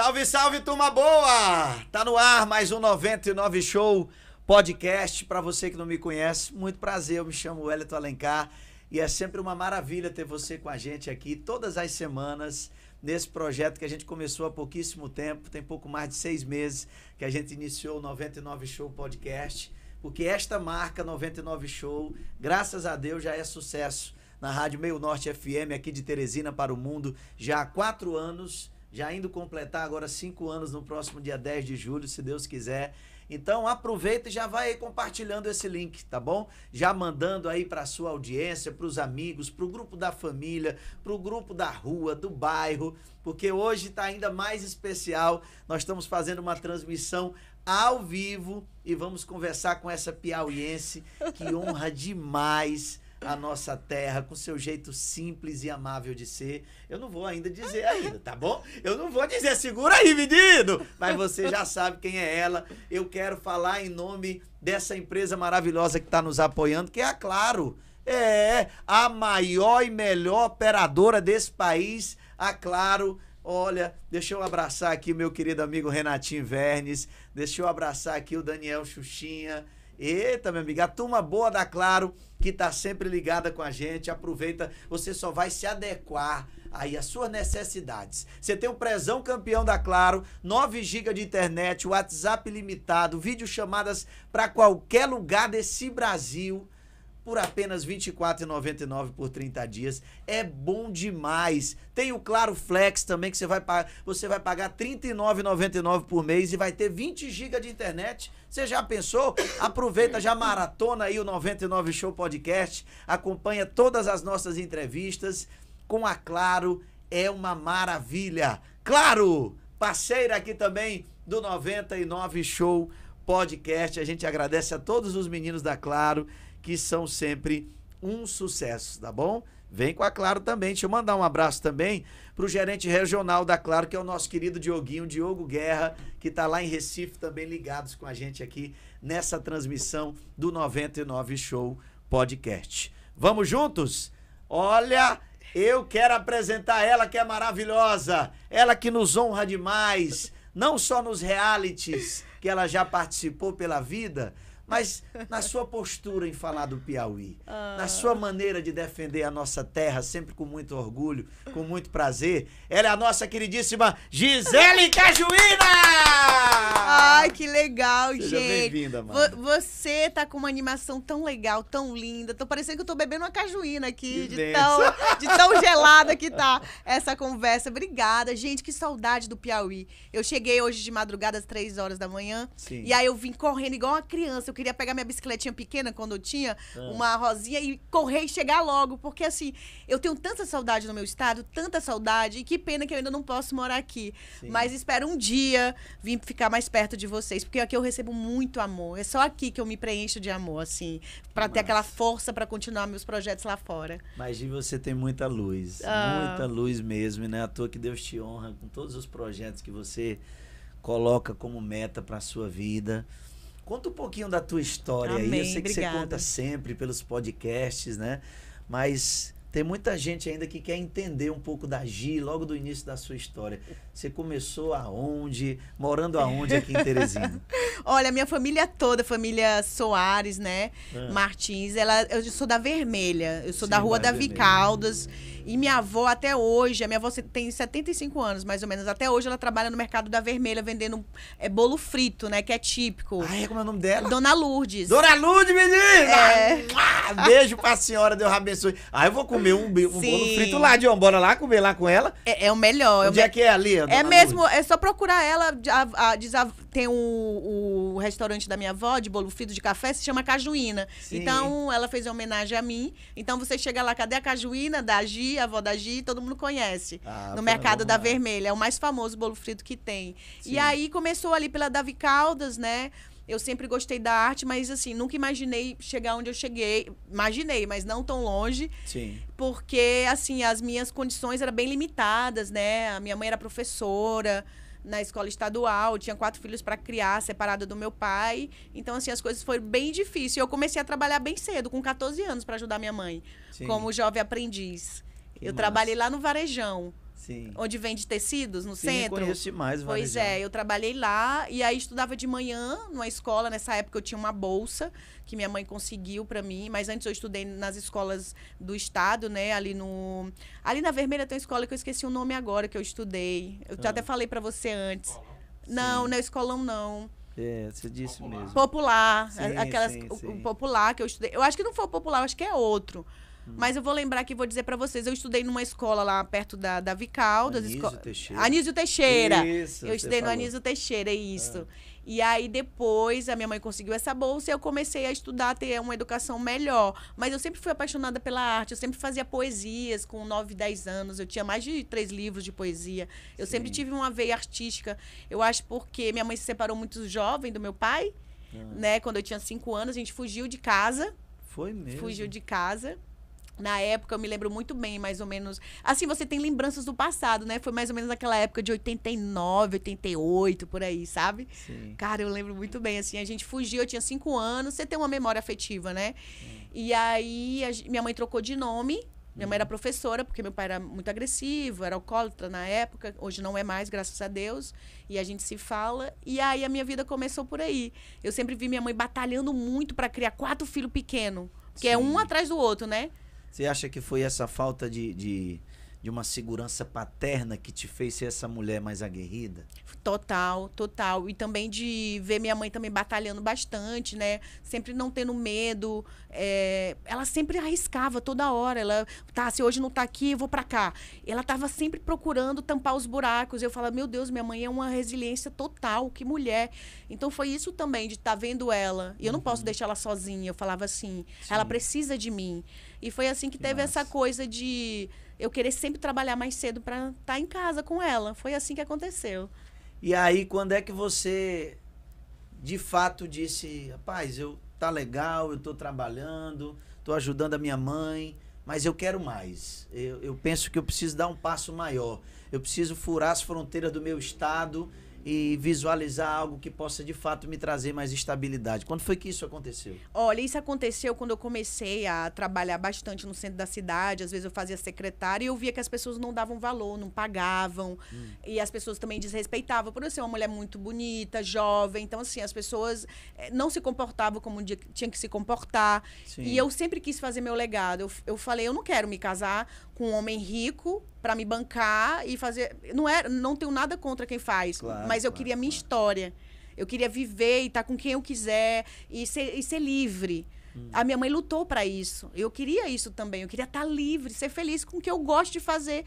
Salve, salve, turma boa! Tá no ar mais um 99 Show podcast. Para você que não me conhece, muito prazer. Eu me chamo Wellington Alencar e é sempre uma maravilha ter você com a gente aqui todas as semanas nesse projeto que a gente começou há pouquíssimo tempo, tem pouco mais de seis meses que a gente iniciou o 99 Show podcast, porque esta marca 99 Show, graças a Deus, já é sucesso na Rádio Meio Norte FM aqui de Teresina para o mundo já há quatro anos já indo completar agora cinco anos no próximo dia 10 de julho, se Deus quiser. Então aproveita e já vai aí compartilhando esse link, tá bom? Já mandando aí para sua audiência, para os amigos, para o grupo da família, para o grupo da rua, do bairro, porque hoje está ainda mais especial. Nós estamos fazendo uma transmissão ao vivo e vamos conversar com essa piauiense que honra demais a nossa terra com seu jeito simples e amável de ser. Eu não vou ainda dizer ainda, tá bom? Eu não vou dizer, segura aí, menino! Mas você já sabe quem é ela. Eu quero falar em nome dessa empresa maravilhosa que está nos apoiando, que é a Claro. É, a maior e melhor operadora desse país, a Claro. Olha, deixa eu abraçar aqui meu querido amigo Renatinho Vernes, deixa eu abraçar aqui o Daniel Xuxinha. Eita, minha amigo, a turma boa da Claro que está sempre ligada com a gente. Aproveita, você só vai se adequar aí às suas necessidades. Você tem o um Prezão Campeão da Claro, 9 GB de internet, WhatsApp limitado, vídeo chamadas para qualquer lugar desse Brasil por apenas R$ 24,99 por 30 dias. É bom demais. Tem o Claro Flex também, que você vai, você vai pagar R$ 39,99 por mês e vai ter 20 GB de internet. Você já pensou? Aproveita, já maratona aí o 99 Show Podcast. Acompanha todas as nossas entrevistas com a Claro. É uma maravilha. Claro, parceira aqui também do 99 Show Podcast. A gente agradece a todos os meninos da Claro que são sempre um sucesso, tá bom? Vem com a Claro também. Deixa eu mandar um abraço também para o gerente regional da Claro, que é o nosso querido Dioguinho, Diogo Guerra, que está lá em Recife também ligados com a gente aqui nessa transmissão do 99 Show Podcast. Vamos juntos? Olha, eu quero apresentar ela que é maravilhosa, ela que nos honra demais, não só nos realities que ela já participou pela vida, mas na sua postura em falar do Piauí, ah. na sua maneira de defender a nossa terra, sempre com muito orgulho, com muito prazer, ela é a nossa queridíssima Gisele Cajuína! Ai, que legal, Seja gente. bem-vinda, mano. Você tá com uma animação tão legal, tão linda. Tô parecendo que eu tô bebendo uma cajuína aqui, de tão, de tão gelada que tá essa conversa. Obrigada, gente, que saudade do Piauí. Eu cheguei hoje de madrugada às três horas da manhã. Sim. E aí eu vim correndo igual uma criança. Eu queria pegar minha bicicletinha pequena quando eu tinha é. uma rosinha e correr e chegar logo. Porque assim, eu tenho tanta saudade no meu estado, tanta saudade, e que pena que eu ainda não posso morar aqui. Sim. Mas espero um dia vir ficar mais perto de vocês, porque aqui eu recebo muito amor. É só aqui que eu me preencho de amor, assim, para ter aquela força para continuar meus projetos lá fora. Imagina você tem muita luz, ah. muita luz mesmo, né à toa que Deus te honra com todos os projetos que você coloca como meta para sua vida. Conta um pouquinho da tua história Amém, aí. Eu sei que você conta sempre pelos podcasts, né? Mas tem muita gente ainda que quer entender um pouco da Gi logo do início da sua história. Você começou aonde? Morando aonde aqui em Teresina? Olha, minha família toda, família Soares, né? É. Martins, ela, eu sou da Vermelha, eu sou Sim, da Rua da Vicaldas. E minha avó até hoje, a minha avó tem 75 anos, mais ou menos. Até hoje ela trabalha no mercado da Vermelha vendendo é, bolo frito, né? Que é típico. Ai, ah, é? como é o nome dela? Dona Lourdes. Dona Lourdes, menina! É. Ah, beijo pra senhora, Deus abençoe. Ah, eu vou com comer um, um bolo frito lá, John. Bora lá comer lá com ela. É, é o melhor. É Onde é, me... é que é ali? É mesmo, é só procurar ela. A, a, a, tem o, o, restaurante da minha avó de bolo frito de café, se chama Cajuína. Sim. Então, ela fez uma homenagem a mim. Então, você chega lá, cadê a Cajuína? Da Gi, a avó da Gi, todo mundo conhece. Ah, no Mercado da Vermelha. É o mais famoso bolo frito que tem. Sim. E aí, começou ali pela Davi Caldas, né? eu sempre gostei da arte, mas assim, nunca imaginei chegar onde eu cheguei. Imaginei, mas não tão longe. Sim. Porque, assim, as minhas condições eram bem limitadas, né? A minha mãe era professora na escola estadual, tinha quatro filhos para criar, separada do meu pai. Então, assim, as coisas foram bem difíceis. Eu comecei a trabalhar bem cedo, com 14 anos, para ajudar minha mãe, Sim. como jovem aprendiz. Que eu massa. trabalhei lá no Varejão. Sim. Onde vende tecidos, no Sim, centro. Eu conheço demais, Pois é, eu trabalhei lá e aí estudava de manhã numa escola. Nessa época eu tinha uma bolsa que minha mãe conseguiu para mim, mas antes eu estudei nas escolas do estado, né? Ali no. Ali na Vermelha tem uma escola que eu esqueci o nome agora que eu estudei. Eu ah. até falei para você antes. Escolão? Não, Sim. não é escolão, não. É, você disse popular. mesmo. Popular. Sim, aquelas sim, sim. popular que eu estudei. Eu acho que não foi o popular, eu acho que é outro. Mas eu vou lembrar que vou dizer para vocês. Eu estudei numa escola lá perto da, da Vical. Anísio Teixeira. Anísio Teixeira. Isso, eu estudei falou. no Anísio Teixeira, é isso. É. E aí depois a minha mãe conseguiu essa bolsa e eu comecei a estudar, ter uma educação melhor. Mas eu sempre fui apaixonada pela arte, eu sempre fazia poesias com 9, 10 anos. Eu tinha mais de três livros de poesia. Eu Sim. sempre tive uma veia artística. Eu acho porque minha mãe se separou muito jovem do meu pai, ah. né? Quando eu tinha cinco anos, a gente fugiu de casa. Foi mesmo? Fugiu de casa. Na época, eu me lembro muito bem, mais ou menos. Assim, você tem lembranças do passado, né? Foi mais ou menos naquela época de 89, 88, por aí, sabe? Sim. Cara, eu lembro muito bem. Assim, a gente fugiu, eu tinha cinco anos. Você tem uma memória afetiva, né? Sim. Hum. E aí, a, minha mãe trocou de nome. Minha mãe era hum. professora, porque meu pai era muito agressivo, era alcoólatra na época, hoje não é mais, graças a Deus. E a gente se fala. E aí a minha vida começou por aí. Eu sempre vi minha mãe batalhando muito para criar quatro filhos pequenos, que é um atrás do outro, né? Você acha que foi essa falta de, de, de uma segurança paterna que te fez ser essa mulher mais aguerrida? Total, total. E também de ver minha mãe também batalhando bastante, né? Sempre não tendo medo. É... Ela sempre arriscava toda hora. Ela, tá, se hoje não tá aqui, eu vou para cá. Ela tava sempre procurando tampar os buracos. Eu falava, meu Deus, minha mãe é uma resiliência total, que mulher. Então foi isso também, de estar tá vendo ela. E eu não posso uhum. deixar ela sozinha. Eu falava assim, Sim. ela precisa de mim. E foi assim que, que teve massa. essa coisa de eu querer sempre trabalhar mais cedo para estar tá em casa com ela. Foi assim que aconteceu. E aí, quando é que você de fato disse, rapaz, eu tá legal, eu tô trabalhando, tô ajudando a minha mãe, mas eu quero mais. Eu, eu penso que eu preciso dar um passo maior. Eu preciso furar as fronteiras do meu estado e visualizar algo que possa de fato me trazer mais estabilidade. Quando foi que isso aconteceu? Olha, isso aconteceu quando eu comecei a trabalhar bastante no centro da cidade. Às vezes eu fazia secretária e eu via que as pessoas não davam valor, não pagavam. Hum. E as pessoas também desrespeitavam. Por eu ser uma mulher muito bonita, jovem. Então, assim, as pessoas eh, não se comportavam como tinha que se comportar. Sim. E eu sempre quis fazer meu legado. Eu, eu falei, eu não quero me casar com um homem rico para me bancar e fazer. Não é, não tenho nada contra quem faz, claro, mas eu claro, queria minha história. Eu queria viver e estar tá com quem eu quiser e ser, e ser livre. Hum. A minha mãe lutou para isso. Eu queria isso também. Eu queria estar tá livre, ser feliz com o que eu gosto de fazer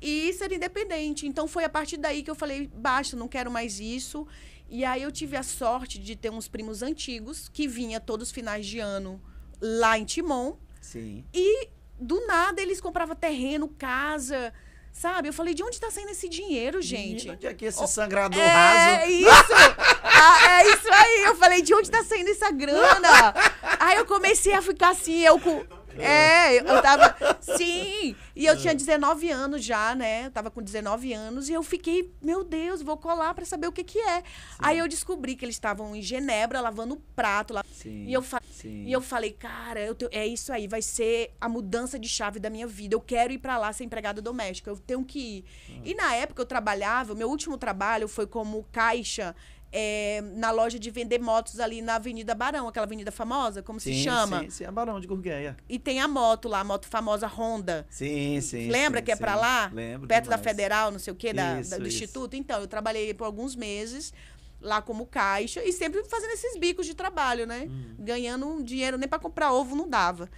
e ser independente. Então foi a partir daí que eu falei: basta, não quero mais isso. E aí eu tive a sorte de ter uns primos antigos que vinha todos os finais de ano lá em Timon. Sim. E do nada eles compravam terreno, casa. Sabe? Eu falei, de onde tá saindo esse dinheiro, gente? Onde é que é esse sangrador é, raso? É isso! ah, é isso aí! Eu falei, de onde tá saindo essa grana? aí eu comecei a ficar assim, eu com. É, eu é. tava. Sim! E eu tinha 19 anos já, né? Eu tava com 19 anos e eu fiquei, meu Deus, vou colar para saber o que que é. Sim. Aí eu descobri que eles estavam em Genebra lavando prato lá. Sim. E eu, fa... Sim. E eu falei, cara, eu te... é isso aí, vai ser a mudança de chave da minha vida. Eu quero ir para lá ser empregada doméstica, eu tenho que ir. Ah. E na época eu trabalhava, meu último trabalho foi como caixa é, na loja de vender motos ali na Avenida Barão, aquela avenida famosa, como sim, se chama? Sim, sim, é Barão de Gurgueia. E tem a moto lá, a moto famosa Honda. Sim, sim. Lembra sim, que é para lá? Lembro. Perto demais. da Federal, não sei o quê, da, isso, da do isso. Instituto. Então, eu trabalhei por alguns meses lá como caixa e sempre fazendo esses bicos de trabalho, né? Hum. Ganhando dinheiro, nem para comprar ovo não dava.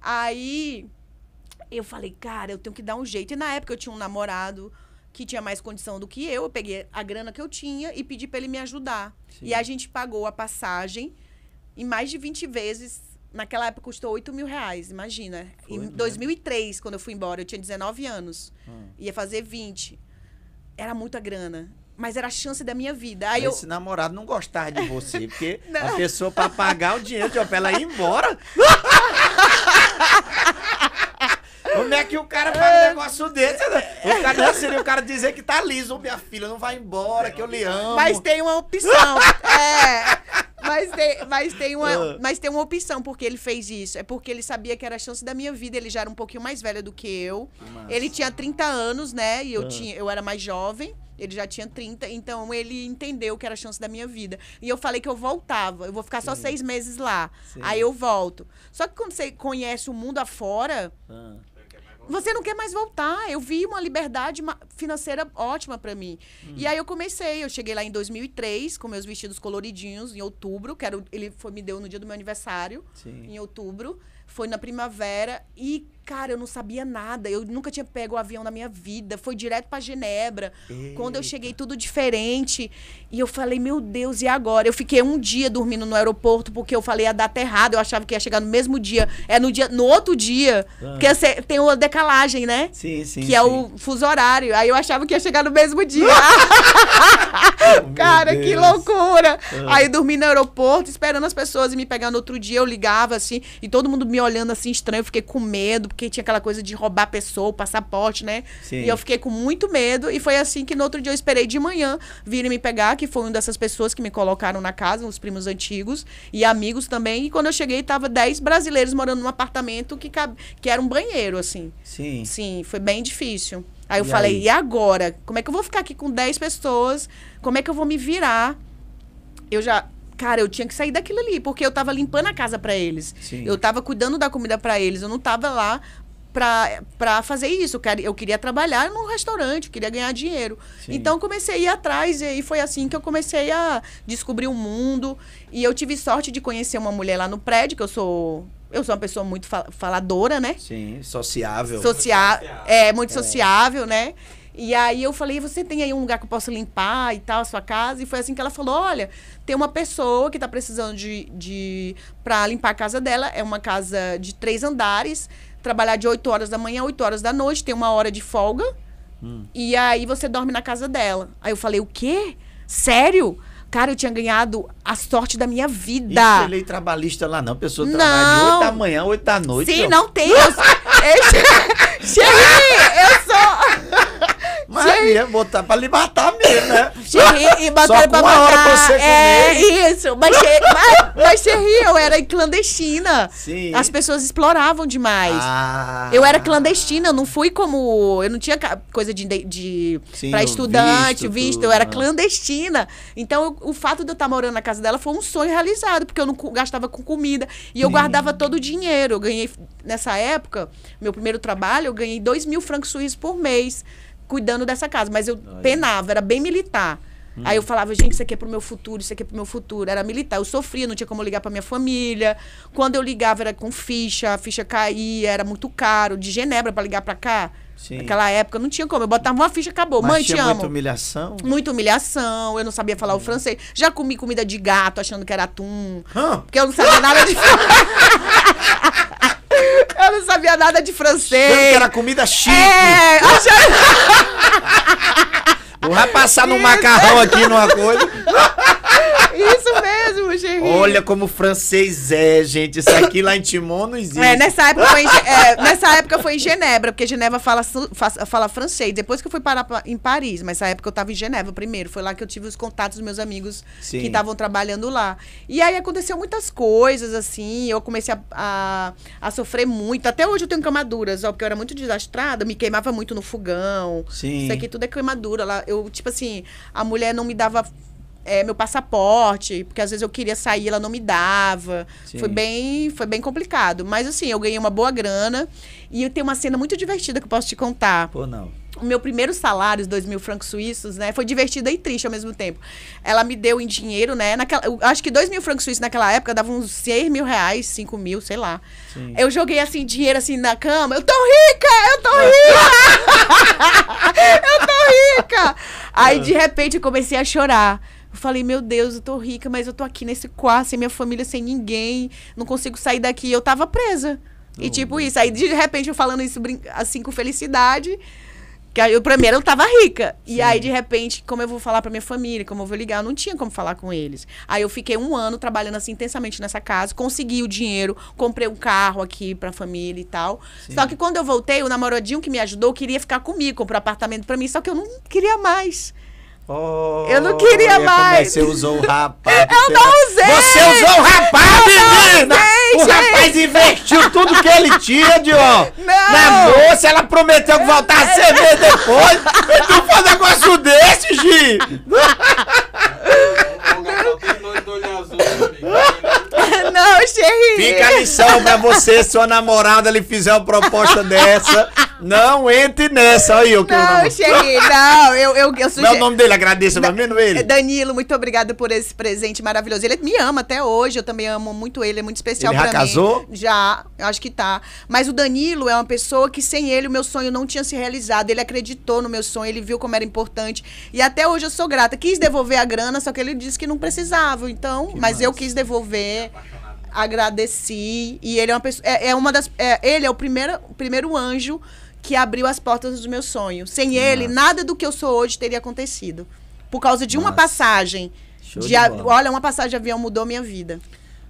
Aí eu falei, cara, eu tenho que dar um jeito. E na época eu tinha um namorado que tinha mais condição do que eu, eu peguei a grana que eu tinha e pedi para ele me ajudar. Sim. E a gente pagou a passagem em mais de 20 vezes. Naquela época custou 8 mil reais, imagina. Foi, em 2003, né? quando eu fui embora, eu tinha 19 anos. Hum. Ia fazer 20. Era muita grana mas era a chance da minha vida. Aí Esse eu... namorado não gostar de você, porque a pessoa para pagar o dinheiro de ela ir embora. Como é que o cara faz um é. negócio desse? O cara já é seria assim, o cara dizer que tá liso, minha filha, não vai embora, que eu lhe amo. Mas tem uma opção. É. Mas tem, mas, tem uma, ah. mas tem uma opção porque ele fez isso. É porque ele sabia que era a chance da minha vida. Ele já era um pouquinho mais velho do que eu. Nossa. Ele tinha 30 anos, né? E eu, ah. tinha, eu era mais jovem. Ele já tinha 30. Então ele entendeu que era a chance da minha vida. E eu falei que eu voltava. Eu vou ficar só seis meses lá. Sim. Aí eu volto. Só que quando você conhece o mundo afora. Uhum você não quer mais voltar. Eu vi uma liberdade financeira ótima para mim. Hum. E aí eu comecei, eu cheguei lá em 2003 com meus vestidos coloridinhos em outubro, que era, ele foi, me deu no dia do meu aniversário, Sim. em outubro, foi na primavera e Cara, eu não sabia nada. Eu nunca tinha pego o avião na minha vida. Foi direto para Genebra. Eita. Quando eu cheguei, tudo diferente. E eu falei, meu Deus, e agora? Eu fiquei um dia dormindo no aeroporto porque eu falei a data errada. Eu achava que ia chegar no mesmo dia. É no dia, no outro dia. Ah. Porque você tem uma decalagem, né? Sim, sim. Que sim. é o fuso horário. Aí eu achava que ia chegar no mesmo dia. Cara, que loucura. Ah. Aí dormi no aeroporto esperando as pessoas me pegar no outro dia. Eu ligava assim e todo mundo me olhando assim estranho. Eu fiquei com medo porque tinha aquela coisa de roubar pessoa, o passaporte, né? Sim. E eu fiquei com muito medo. E foi assim que no outro dia eu esperei de manhã virem me pegar, que foi uma dessas pessoas que me colocaram na casa, os primos antigos e amigos também. E quando eu cheguei, tava 10 brasileiros morando num apartamento que, cab... que era um banheiro, assim. Sim. Sim, foi bem difícil. Aí eu e falei, aí? e agora? Como é que eu vou ficar aqui com 10 pessoas? Como é que eu vou me virar? Eu já cara, eu tinha que sair daquilo ali, porque eu tava limpando a casa para eles. Sim. Eu tava cuidando da comida para eles, eu não tava lá para fazer isso. Eu queria trabalhar num restaurante, queria ganhar dinheiro. Sim. Então comecei a ir atrás e foi assim que eu comecei a descobrir o mundo. E eu tive sorte de conhecer uma mulher lá no prédio, que eu sou. Eu sou uma pessoa muito faladora, né? Sim, sociável. sociável. É, muito é. sociável, né? E aí eu falei, você tem aí um lugar que eu posso limpar e tal, a sua casa? E foi assim que ela falou, olha, tem uma pessoa que tá precisando de... de pra limpar a casa dela, é uma casa de três andares, trabalhar de 8 horas da manhã a 8 horas da noite, tem uma hora de folga, hum. e aí você dorme na casa dela. Aí eu falei, o quê? Sério? Cara, eu tinha ganhado a sorte da minha vida. Não tem lei trabalhista lá, não. A pessoa não. trabalha de 8 da manhã, 8 da noite. Sim, não, não tem. eu, eu sou. Mas Sim. ia é botar pra lhe matar mesmo, né? Só, e, e pra uma matar. hora você é, isso. Mas você, mas, mas você ria, eu era clandestina. Sim. As pessoas exploravam demais. Ah. Eu era clandestina, eu não fui como... Eu não tinha coisa de... de Sim, pra estudante, visto, visto eu era né. clandestina. Então, eu, o fato de eu estar morando na casa dela foi um sonho realizado, porque eu não gastava com comida. E eu Sim. guardava todo o dinheiro. Eu ganhei, nessa época, meu primeiro trabalho, eu ganhei dois mil francos suíços por mês cuidando dessa casa. Mas eu Olha. penava, era bem militar. Hum. Aí eu falava, gente, isso aqui é pro meu futuro, isso aqui é pro meu futuro. Era militar. Eu sofria, não tinha como ligar pra minha família. Quando eu ligava era com ficha, a ficha caía, era muito caro. De Genebra para ligar pra cá. Sim. Naquela época não tinha como. Eu botava uma ficha acabou. Mas Mãe, tinha te amo. Muita humilhação? Muita humilhação. Eu não sabia falar hum. o francês. Já comi comida de gato achando que era atum. Hum. Porque eu não sabia nada de. Eu não sabia nada de francês. que era comida chique. É, Vou passar no macarrão aqui numa coisa. Isso mesmo, gente. Olha como francês é, gente. Isso aqui lá em Timon não é, existe. É, nessa época foi em, é, nessa época foi em Genebra, porque Genebra fala, fala francês. Depois que eu fui parar em Paris, mas nessa época eu estava em Genebra primeiro. Foi lá que eu tive os contatos dos meus amigos Sim. que estavam trabalhando lá. E aí aconteceu muitas coisas, assim. Eu comecei a, a, a, sofrer muito. Até hoje eu tenho queimaduras, ó, porque eu era muito desastrada, me queimava muito no fogão. Sim. Isso aqui tudo é queimadura. Lá, eu, tipo assim, a mulher não me dava é, meu passaporte, porque às vezes eu queria sair, ela não me dava. Foi bem, foi bem complicado. Mas assim, eu ganhei uma boa grana e eu tenho uma cena muito divertida que eu posso te contar. Pô, não. O meu primeiro salário, os dois mil francos suíços, né? Foi divertida e triste ao mesmo tempo. Ela me deu em dinheiro, né? Naquela, eu acho que dois mil francos suíços naquela época davam uns seis mil reais, cinco mil, sei lá. Sim. Eu joguei assim, dinheiro assim na cama. Eu tô rica! Eu tô rica! eu tô rica! Aí de repente eu comecei a chorar. Eu falei, meu Deus, eu tô rica, mas eu tô aqui nesse quarto, sem minha família, sem ninguém, não consigo sair daqui. Eu tava presa. Oh, e tipo isso, aí de repente eu falando isso assim com felicidade, que aí pra mim eu tava rica. Sim. E aí de repente, como eu vou falar pra minha família, como eu vou ligar, eu não tinha como falar com eles. Aí eu fiquei um ano trabalhando assim intensamente nessa casa, consegui o dinheiro, comprei um carro aqui pra família e tal. Sim. Só que quando eu voltei, o namoradinho que me ajudou queria ficar comigo, comprou apartamento pra mim, só que eu não queria mais. Oh, eu não queria eu mais. Você usou o rapaz. Eu não usei. Você usou o rapaz, menina. O rapaz investiu tudo que ele tinha, de ó. Na moça, ela prometeu que voltasse a ser ver depois. E tu faz negócio desse, Gi. Não não, Xerri. Fica a lição pra você, sua namorada lhe fizer uma proposta dessa. Não entre nessa. Aí, eu que Não, Xerri, não. Eu, eu, eu sugiro. Não é o nome dele, agradeça, mas menos ele. Danilo, muito obrigado por esse presente maravilhoso. Ele me ama até hoje, eu também amo muito ele, é muito especial ele pra já mim. casou? Já, eu acho que tá. Mas o Danilo é uma pessoa que sem ele o meu sonho não tinha se realizado. Ele acreditou no meu sonho, ele viu como era importante. E até hoje eu sou grata. Quis devolver a grana, só que ele disse que não precisava. Então, que mas massa. eu quis devolver agradeci. E ele é uma pessoa. É, é uma das. É, ele é o primeiro, primeiro anjo que abriu as portas dos meus sonhos. Sem Nossa. ele, nada do que eu sou hoje teria acontecido. Por causa de Nossa. uma passagem. de, de olha, uma passagem de avião mudou minha vida.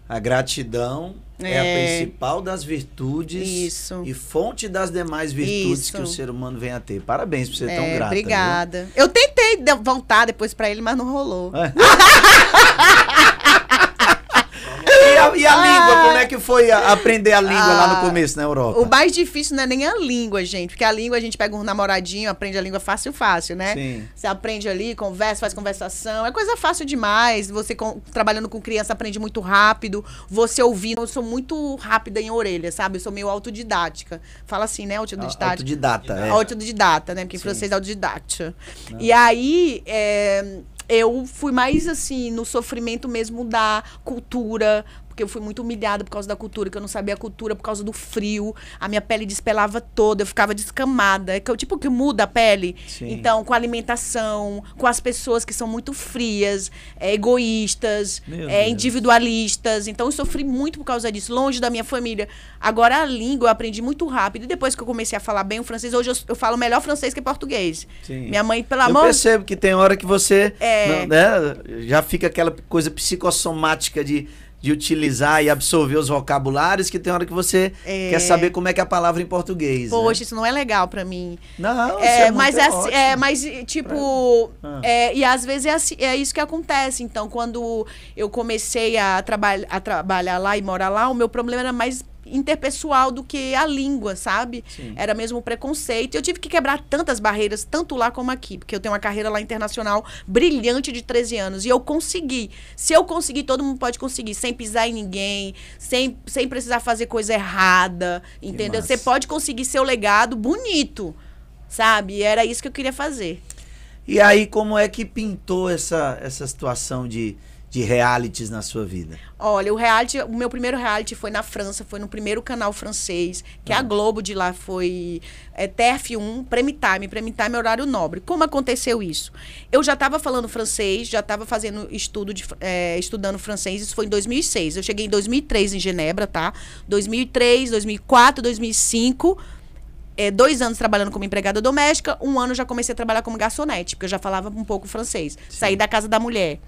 A gratidão é, é a principal das virtudes Isso. e fonte das demais virtudes Isso. que o ser humano vem a ter. Parabéns por ser é, tão grata. Obrigada. Viu? Eu tentei voltar depois para ele, mas não rolou. É. E a ah. língua, como é que foi a, aprender a língua ah. lá no ah, começo na Europa? O mais difícil não é nem a língua, gente, porque a língua a gente pega um namoradinho, aprende a língua fácil, fácil, né? Sim. Você aprende ali, conversa, faz conversação, é coisa fácil demais. Você com, trabalhando com criança aprende muito rápido, você ouvindo, eu sou muito rápida em orelha, sabe? Eu sou meio autodidática. Fala assim, né? Autodidática. Ah, autodidata, é. Autodidata, né? Porque em francês é autodidacta. Não. E aí, é eu fui mais assim no sofrimento mesmo da cultura, porque eu fui muito humilhada por causa da cultura, que eu não sabia a cultura por causa do frio. A minha pele despelava toda, eu ficava descamada. É que eu, tipo, que muda a pele. Sim. Então, com a alimentação, com as pessoas que são muito frias, é, egoístas, é, individualistas. Então, eu sofri muito por causa disso, longe da minha família. Agora, a língua eu aprendi muito rápido. E depois que eu comecei a falar bem o francês, hoje eu, eu falo melhor francês que português. Sim. Minha mãe, pelo mão. amor... Eu percebo que tem hora que você é... né, já fica aquela coisa psicossomática de de utilizar e absorver os vocabulários que tem hora que você é... quer saber como é que é a palavra em português. Né? Poxa, né? isso não é legal para mim. Não, é, é mas é, assim, é ótimo. é, mas tipo, pra... ah. É, e às vezes é, assim, é, isso que acontece. Então, quando eu comecei a, traba a trabalhar lá e morar lá, o meu problema era mais interpessoal do que a língua, sabe? Sim. Era mesmo preconceito. Eu tive que quebrar tantas barreiras, tanto lá como aqui, porque eu tenho uma carreira lá internacional brilhante de 13 anos e eu consegui. Se eu conseguir, todo mundo pode conseguir, sem pisar em ninguém, sem, sem precisar fazer coisa errada, entendeu? Você pode conseguir seu legado bonito, sabe? E era isso que eu queria fazer. E aí, como é que pintou essa, essa situação de de realities na sua vida? Olha, o reality, o meu primeiro reality foi na França, foi no primeiro canal francês, que a hum. Globo de lá foi é, TF1, Prime Time, Prime Time é horário nobre. Como aconteceu isso? Eu já estava falando francês, já estava fazendo estudo de, é, estudando francês, isso foi em 2006. Eu cheguei em 2003 em Genebra, tá? 2003, 2004, 2005... É, dois anos trabalhando como empregada doméstica, um ano já comecei a trabalhar como garçonete, porque eu já falava um pouco francês. Sim. Saí da casa da mulher.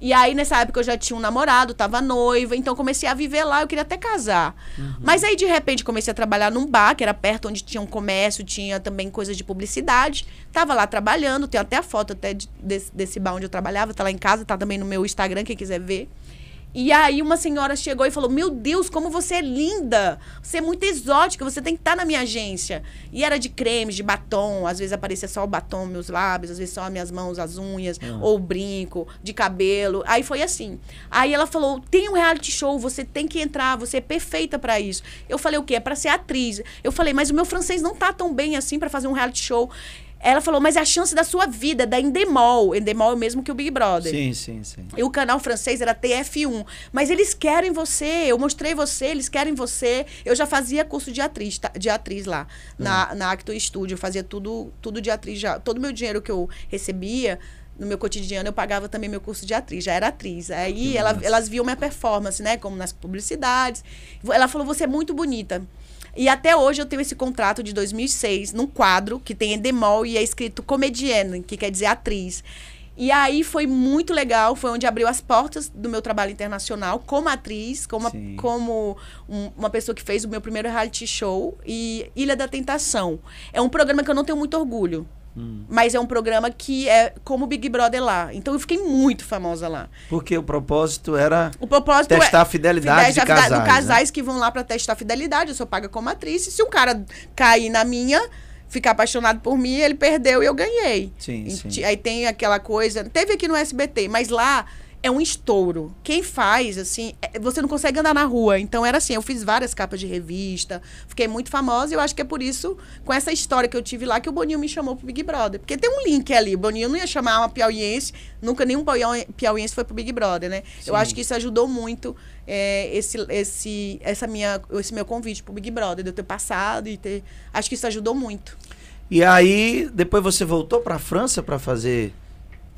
E aí, nessa época, eu já tinha um namorado, tava noiva, então comecei a viver lá, eu queria até casar. Uhum. Mas aí, de repente, comecei a trabalhar num bar, que era perto onde tinha um comércio, tinha também coisas de publicidade. Tava lá trabalhando, tenho até a foto até de, desse, desse bar onde eu trabalhava, tá lá em casa, tá também no meu Instagram, quem quiser ver. E aí uma senhora chegou e falou: Meu Deus, como você é linda! Você é muito exótica, você tem que estar tá na minha agência. E era de cremes, de batom, às vezes aparecia só o batom, meus lábios, às vezes só minhas mãos, as unhas, uhum. ou brinco, de cabelo. Aí foi assim. Aí ela falou: tem um reality show, você tem que entrar, você é perfeita para isso. Eu falei, o quê? É pra ser atriz. Eu falei, mas o meu francês não tá tão bem assim para fazer um reality show. Ela falou, mas é a chance da sua vida, da Endemol. Endemol é o mesmo que o Big Brother. Sim, sim, sim. E o canal francês era TF1. Mas eles querem você, eu mostrei você, eles querem você. Eu já fazia curso de atriz, tá, de atriz lá, hum. na, na Acto Studio. Eu fazia tudo, tudo de atriz já. Todo o meu dinheiro que eu recebia, no meu cotidiano eu pagava também meu curso de atriz, já era atriz. Aí ela, elas viam minha performance, né? Como nas publicidades. Ela falou: você é muito bonita. E até hoje eu tenho esse contrato de 2006 num quadro que tem endemol e é escrito comedienne, que quer dizer atriz. E aí foi muito legal, foi onde abriu as portas do meu trabalho internacional como atriz, como, como um, uma pessoa que fez o meu primeiro reality show e Ilha da Tentação. É um programa que eu não tenho muito orgulho. Hum. Mas é um programa que é como Big Brother lá. Então eu fiquei muito famosa lá. Porque o propósito era o propósito testar é, a fidelidade, fidelidade de casais. Do casais né? que vão lá para testar a fidelidade. Eu sou paga como atriz. E se um cara cair na minha, ficar apaixonado por mim, ele perdeu e eu ganhei. Sim, e, sim. Aí tem aquela coisa. Teve aqui no SBT, mas lá é um estouro. Quem faz, assim, é, você não consegue andar na rua. Então era assim, eu fiz várias capas de revista, fiquei muito famosa e eu acho que é por isso, com essa história que eu tive lá, que o Boninho me chamou pro Big Brother. Porque tem um link ali, o Boninho não ia chamar uma piauiense, nunca nenhum piauiense foi pro Big Brother, né? Sim. Eu acho que isso ajudou muito é, esse, esse, essa minha, esse meu convite pro Big Brother, de eu ter passado e ter... Acho que isso ajudou muito. E aí, depois você voltou pra França para fazer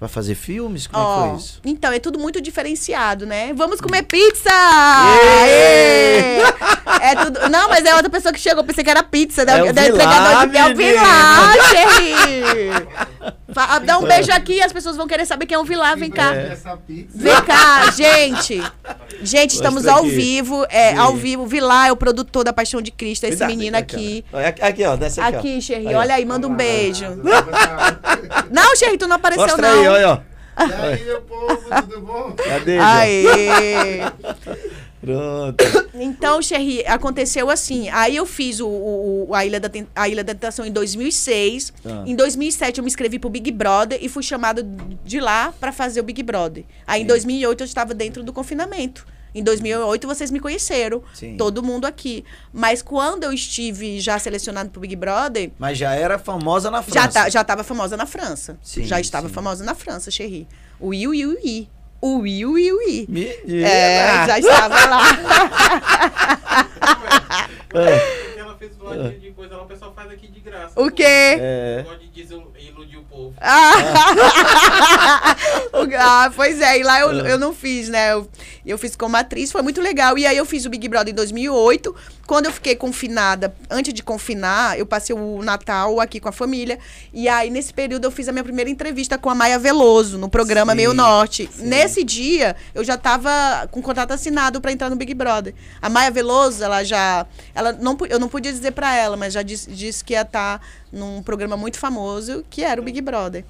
Vai fazer filmes? Como oh, é que foi isso? Então, é tudo muito diferenciado, né? Vamos comer hum. pizza! Yeah! é tudo... Não, mas é outra pessoa que chegou, pensei que era pizza. é o da Vilade, entregador de... É o Ah, dá um então, beijo aqui e as pessoas vão querer saber quem é o Vilar. Vem cá. É. Vem cá, gente. Gente, estamos ao vivo. É, ao vivo. Vilar é o produtor da Paixão de Cristo, esse menino aqui. Aqui, ó. Desce aqui, aqui Xerri. Olha aí, manda um beijo. Não, Xerri, tu não apareceu, Mostra não. Aí, olha, ó. E aí, meu povo, tudo bom? Cadê? Aê! Pronto. Então, Xerri, aconteceu assim. Aí eu fiz o, o a, Ilha da, a Ilha da Tentação em 2006. Ah. Em 2007 eu me inscrevi pro Big Brother e fui chamado de lá para fazer o Big Brother. Aí Sim. em 2008 eu estava dentro do confinamento. Em 2008 vocês me conheceram, Sim. todo mundo aqui. Mas quando eu estive já selecionado pro Big Brother, mas já era famosa na França. Já tá, já estava famosa na França. Sim, já estava sim. famosa na França, Xerri. O Iu Iu i o Ui Ui Ui. Menina. É, ah. já estava lá. ela fez um ah. de coisa lá, o pessoal faz aqui de graça. O quê? É. Pode dizer iludir o povo. Ah. ah, pois é, e lá eu, é. eu não fiz, né? Eu, eu fiz como atriz, foi muito legal. E aí eu fiz o Big Brother em 2008. Quando eu fiquei confinada, antes de confinar, eu passei o Natal aqui com a família. E aí, nesse período, eu fiz a minha primeira entrevista com a Maia Veloso, no programa sim, Meio Norte. Sim. Nesse dia, eu já tava com contrato assinado para entrar no Big Brother. A Maia Veloso, ela já. Ela não, eu não podia dizer para ela, mas já disse, disse que ia estar. Tá num programa muito famoso, que era o Big Brother.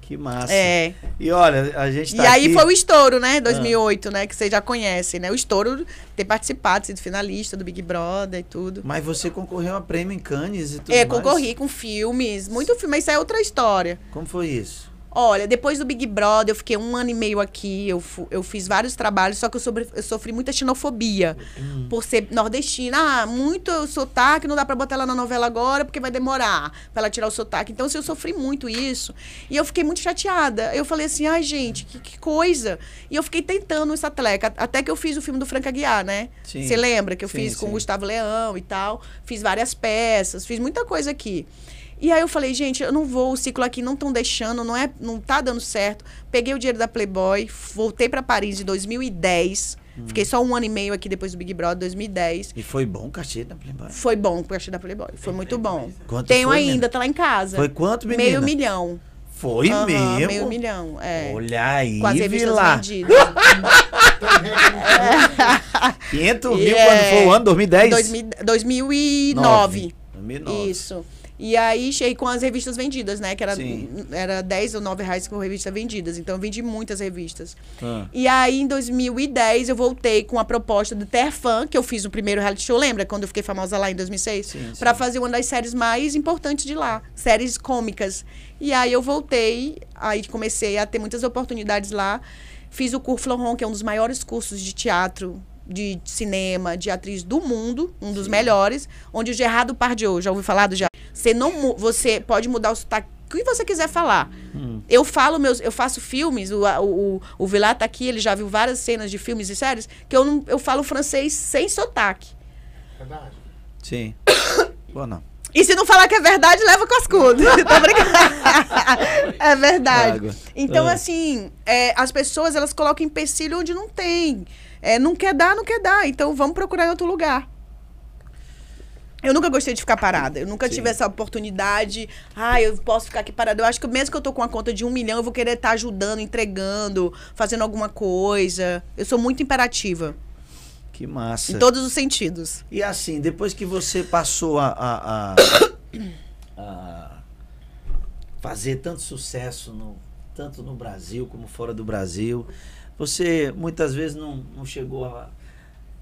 Que massa. É. E olha, a gente tá E aí foi o estouro, né? 2008, ah. né? Que você já conhece, né? O estouro ter participado, sido finalista do Big Brother e tudo. Mas você concorreu a prêmio em Cannes e tudo É, mais. concorri com filmes. Muito filme. Isso é outra história. Como foi isso? Olha, depois do Big Brother, eu fiquei um ano e meio aqui, eu, eu fiz vários trabalhos, só que eu, sobre, eu sofri muita xenofobia uhum. por ser nordestina. Ah, muito sotaque, não dá pra botar ela na novela agora, porque vai demorar pra ela tirar o sotaque. Então, assim, eu sofri muito isso. E eu fiquei muito chateada. Eu falei assim, ai, gente, que, que coisa. E eu fiquei tentando essa atleta, até que eu fiz o filme do Franca Guiar, né? Você lembra que eu sim, fiz sim. com o Gustavo Leão e tal? Fiz várias peças, fiz muita coisa aqui. E aí eu falei, gente, eu não vou, o ciclo aqui não estão deixando, não é, não tá dando certo. Peguei o dinheiro da Playboy, voltei para Paris em 2010. Fiquei só um ano e meio aqui depois do Big Brother, 2010. E foi bom o cachê da Playboy? Foi bom o cachê da Playboy, foi muito bom. Quanto Tenho foi, ainda, menina? tá lá em casa. Foi quanto, menina? Meio milhão. Foi uhum, mesmo? Meio milhão, é. Olha aí, Com as revistas lá. vendidas. 500 mil yeah. É. quando foi o ano? 2010? 2000, 2009. 2009. Isso. E aí cheguei com as revistas vendidas, né? Que era, era 10 ou 9 reais com revista vendidas. Então eu vendi muitas revistas. Ah. E aí em 2010 eu voltei com a proposta do Terfan, que eu fiz o primeiro reality show, lembra? Quando eu fiquei famosa lá em 2006? para fazer uma das séries mais importantes de lá. Séries cômicas. E aí eu voltei, aí comecei a ter muitas oportunidades lá. Fiz o curso Florron, que é um dos maiores cursos de teatro de cinema, de atriz do mundo, um dos Sim. melhores, onde o Gerardo Pardieu, já ouviu falar do Gerardo? Você não você pode mudar o sotaque o que você quiser falar. Hum. Eu falo meus, eu faço filmes, o, o, o Vilar tá aqui, ele já viu várias cenas de filmes e séries que eu não, eu falo francês sem sotaque. Verdade. Sim. Boa não. E se não falar que é verdade, leva cascudo. tá brincando? é verdade. Então, ah. assim, é, as pessoas, elas colocam empecilho onde não tem. É, não quer dar, não quer dar. Então vamos procurar em outro lugar. Eu nunca gostei de ficar parada. Eu nunca Sim. tive essa oportunidade. Ah, eu posso ficar aqui parada. Eu acho que mesmo que eu tô com uma conta de um milhão, eu vou querer estar tá ajudando, entregando, fazendo alguma coisa. Eu sou muito imperativa. Que massa. Em todos os sentidos. E assim, depois que você passou a, a, a, a fazer tanto sucesso, no, tanto no Brasil como fora do Brasil, você muitas vezes não, não chegou a,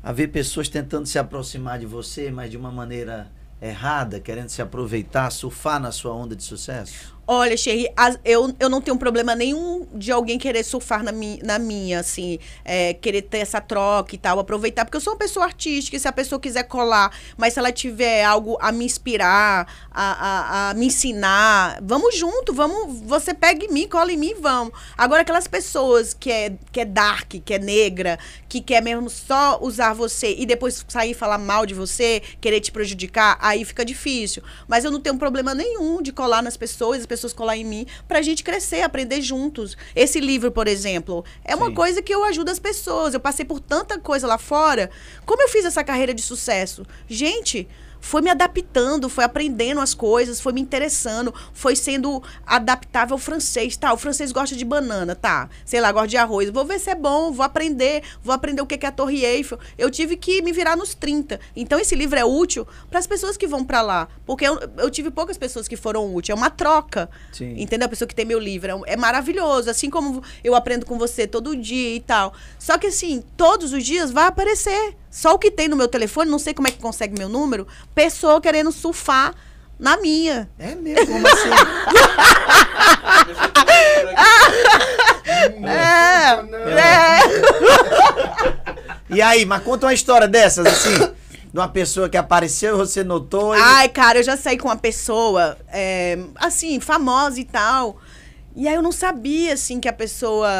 a ver pessoas tentando se aproximar de você, mas de uma maneira errada, querendo se aproveitar, surfar na sua onda de sucesso? Olha, Xerri, eu, eu não tenho problema nenhum de alguém querer surfar na, mi, na minha, assim, é, querer ter essa troca e tal, aproveitar, porque eu sou uma pessoa artística, e se a pessoa quiser colar, mas se ela tiver algo a me inspirar, a, a, a me ensinar, vamos junto, vamos, você pega em mim, cola em mim e vamos. Agora, aquelas pessoas que é, que é dark, que é negra, que quer mesmo só usar você e depois sair falar mal de você, querer te prejudicar, aí fica difícil. Mas eu não tenho problema nenhum de colar nas pessoas, as pessoas pessoas colar em mim, para a gente crescer, aprender juntos. Esse livro, por exemplo, é uma Sim. coisa que eu ajudo as pessoas. Eu passei por tanta coisa lá fora. Como eu fiz essa carreira de sucesso? Gente, foi me adaptando, foi aprendendo as coisas, foi me interessando, foi sendo adaptável ao francês. Tá, o francês gosta de banana, tá? Sei lá, gosta de arroz. Vou ver se é bom, vou aprender, vou aprender o que é a Torre Eiffel. Eu tive que me virar nos 30. Então esse livro é útil para as pessoas que vão para lá, porque eu, eu, tive poucas pessoas que foram úteis. É uma troca. Sim. Entendeu? A pessoa que tem meu livro é, é maravilhoso, assim como eu aprendo com você todo dia e tal. Só que assim, todos os dias vai aparecer só o que tem no meu telefone, não sei como é que consegue meu número, pessoa querendo surfar na minha. É mesmo? Como assim? é, é. E aí, mas conta uma história dessas, assim, de uma pessoa que apareceu você notou. E... Ai, cara, eu já saí com uma pessoa, é, assim, famosa e tal. E aí eu não sabia, assim, que a pessoa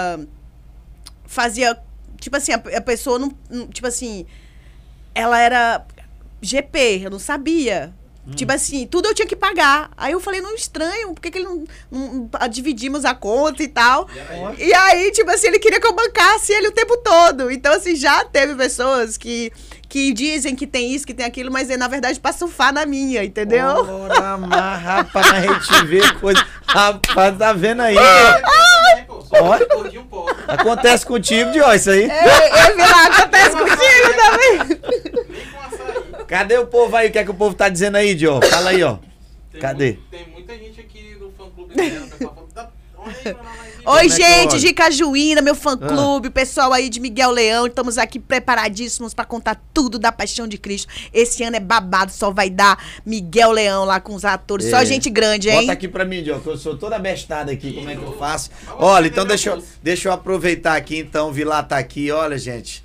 fazia. Tipo assim, a, a pessoa não. Tipo assim ela era GP, eu não sabia. Hum. Tipo assim, tudo eu tinha que pagar. Aí eu falei, não estranho, por que, que ele não, não, ah, dividimos a conta e tal? E aí? e aí? tipo assim, ele queria que eu bancasse ele o tempo todo. Então, assim, já teve pessoas que, que dizem que tem isso, que tem aquilo, mas na verdade pra surfar na minha, entendeu? mas, rapaz, a gente vê coisa. Rapaz, tá vendo aí? Ah! Só oh. um pouco. Acontece contigo, Dió, isso aí. É, eu vi lá, acontece contigo também. Nem com açaí. Cadê o povo aí? O que é que o povo tá dizendo aí, Dió? Fala aí, ó. Tem Cadê? Muito, tem muita gente aqui no fã-clube dela, Oi, é gente, de Cajuína, meu fã-clube, ah. pessoal aí de Miguel Leão, estamos aqui preparadíssimos para contar tudo da Paixão de Cristo. Esse ano é babado, só vai dar Miguel Leão lá com os atores, é. só gente grande, hein? Bota aqui para mim, Diogo, eu sou toda bestada aqui, como é que eu faço? Olha, então deixa eu, deixa eu aproveitar aqui, então, Vilar tá aqui, olha, gente.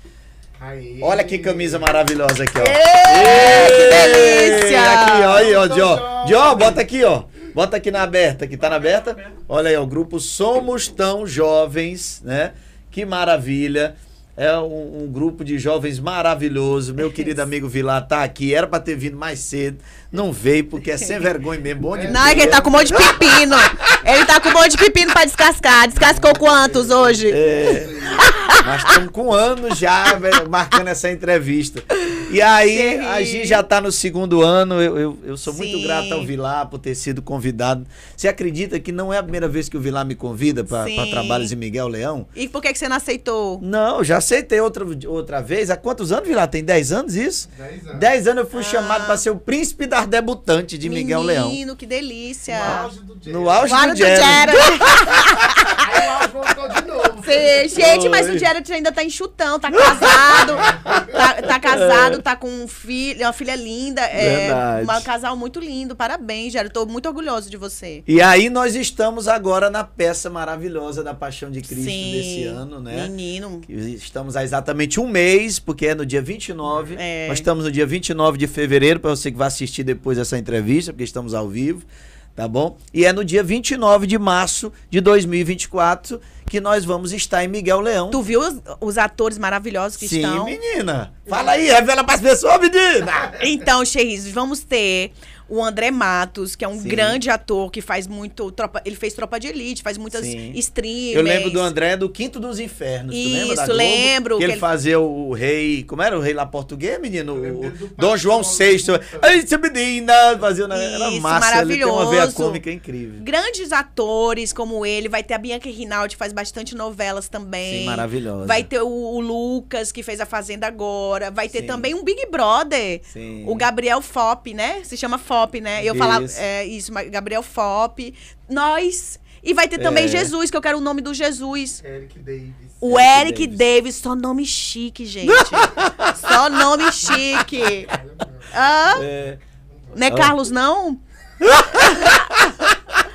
Aí. Olha que camisa maravilhosa aqui, ó. Ei, que delícia! Aqui, ó, aí, ó, Dió. Dió, então, bota aqui, ó. Bota aqui na aberta, que tá na aberta. Olha aí, o grupo Somos Tão Jovens, né? Que maravilha. É um, um, grupo de jovens maravilhoso. Meu é querido amigo Vilar tá aqui. Era para ter vindo mais cedo. Não veio, porque é sem vergonha mesmo. Bom de Não, é que ele tá com um monte de pepino. Ele tá com um monte de pepino para descascar. Descascou quantos hoje? É, nós estamos com anos já marcando essa entrevista. E aí, a gente já está no segundo ano. Eu, eu, eu sou Sim. muito grato ao Vilar por ter sido convidado. Você acredita que não é a primeira vez que o Vilar me convida para trabalhos de Miguel Leão? E por que, que você não aceitou? Não, já aceitei outra, outra vez. Há quantos anos, Vilar? Tem 10 anos isso? 10 anos. 10 anos eu fui ah. chamado para ser o príncipe das debutantes de Menino, Miguel Leão. Menino, que delícia. No auge do jazz. No auge do, do jazz. lá, voltou de novo. gente, mas o Jared ainda tá enxutão, tá casado. tá, tá, casado, tá com um filho, uma filha linda. É, Verdade. É, um casal muito lindo. Parabéns, Jared. Tô muito orgulhoso de você. E aí nós estamos agora na peça maravilhosa da Paixão de Cristo Sim, desse ano, né? Menino. Estamos há exatamente um mês, porque é no dia 29. É. Nós estamos no dia 29 de fevereiro, para você que vai assistir depois essa entrevista, porque estamos ao vivo tá bom? E é no dia 29 de março de 2024 que nós vamos estar em Miguel Leão. Tu viu os, os atores maravilhosos que Sim, estão? Sim, menina. Fala aí, revela para as pessoas, menina. então, Xerris, vamos ter o André Matos, que é um Sim. grande ator que faz muito. Tropa, ele fez Tropa de Elite, faz muitas Sim. streams. Eu lembro do André do Quinto dos Infernos. Isso, tu lembra da Globo? lembro. Que ele, ele, fazia o rei. Como era o rei lá português, menino? O, do Dom João VI. Essa menina fazia. Isso, era massa. Maravilhoso. Ele tem uma veia cômica incrível. Grandes atores como ele. Vai ter a Bianca Rinaldi, faz bastante novelas também. Sim, maravilhosa. Vai ter o, o Lucas, que fez A Fazenda agora. Vai ter Sim. também um Big Brother. Sim. O Gabriel Fop, né? Se chama Fop. Fop, né? Eu falava isso, é, isso Gabriel Fop. Nós. E vai ter também é. Jesus, que eu quero o nome do Jesus. Eric Davis. O Eric, Eric Davis. Davis. só nome chique, gente. só nome chique. Hã? É. Não é Carlos, não?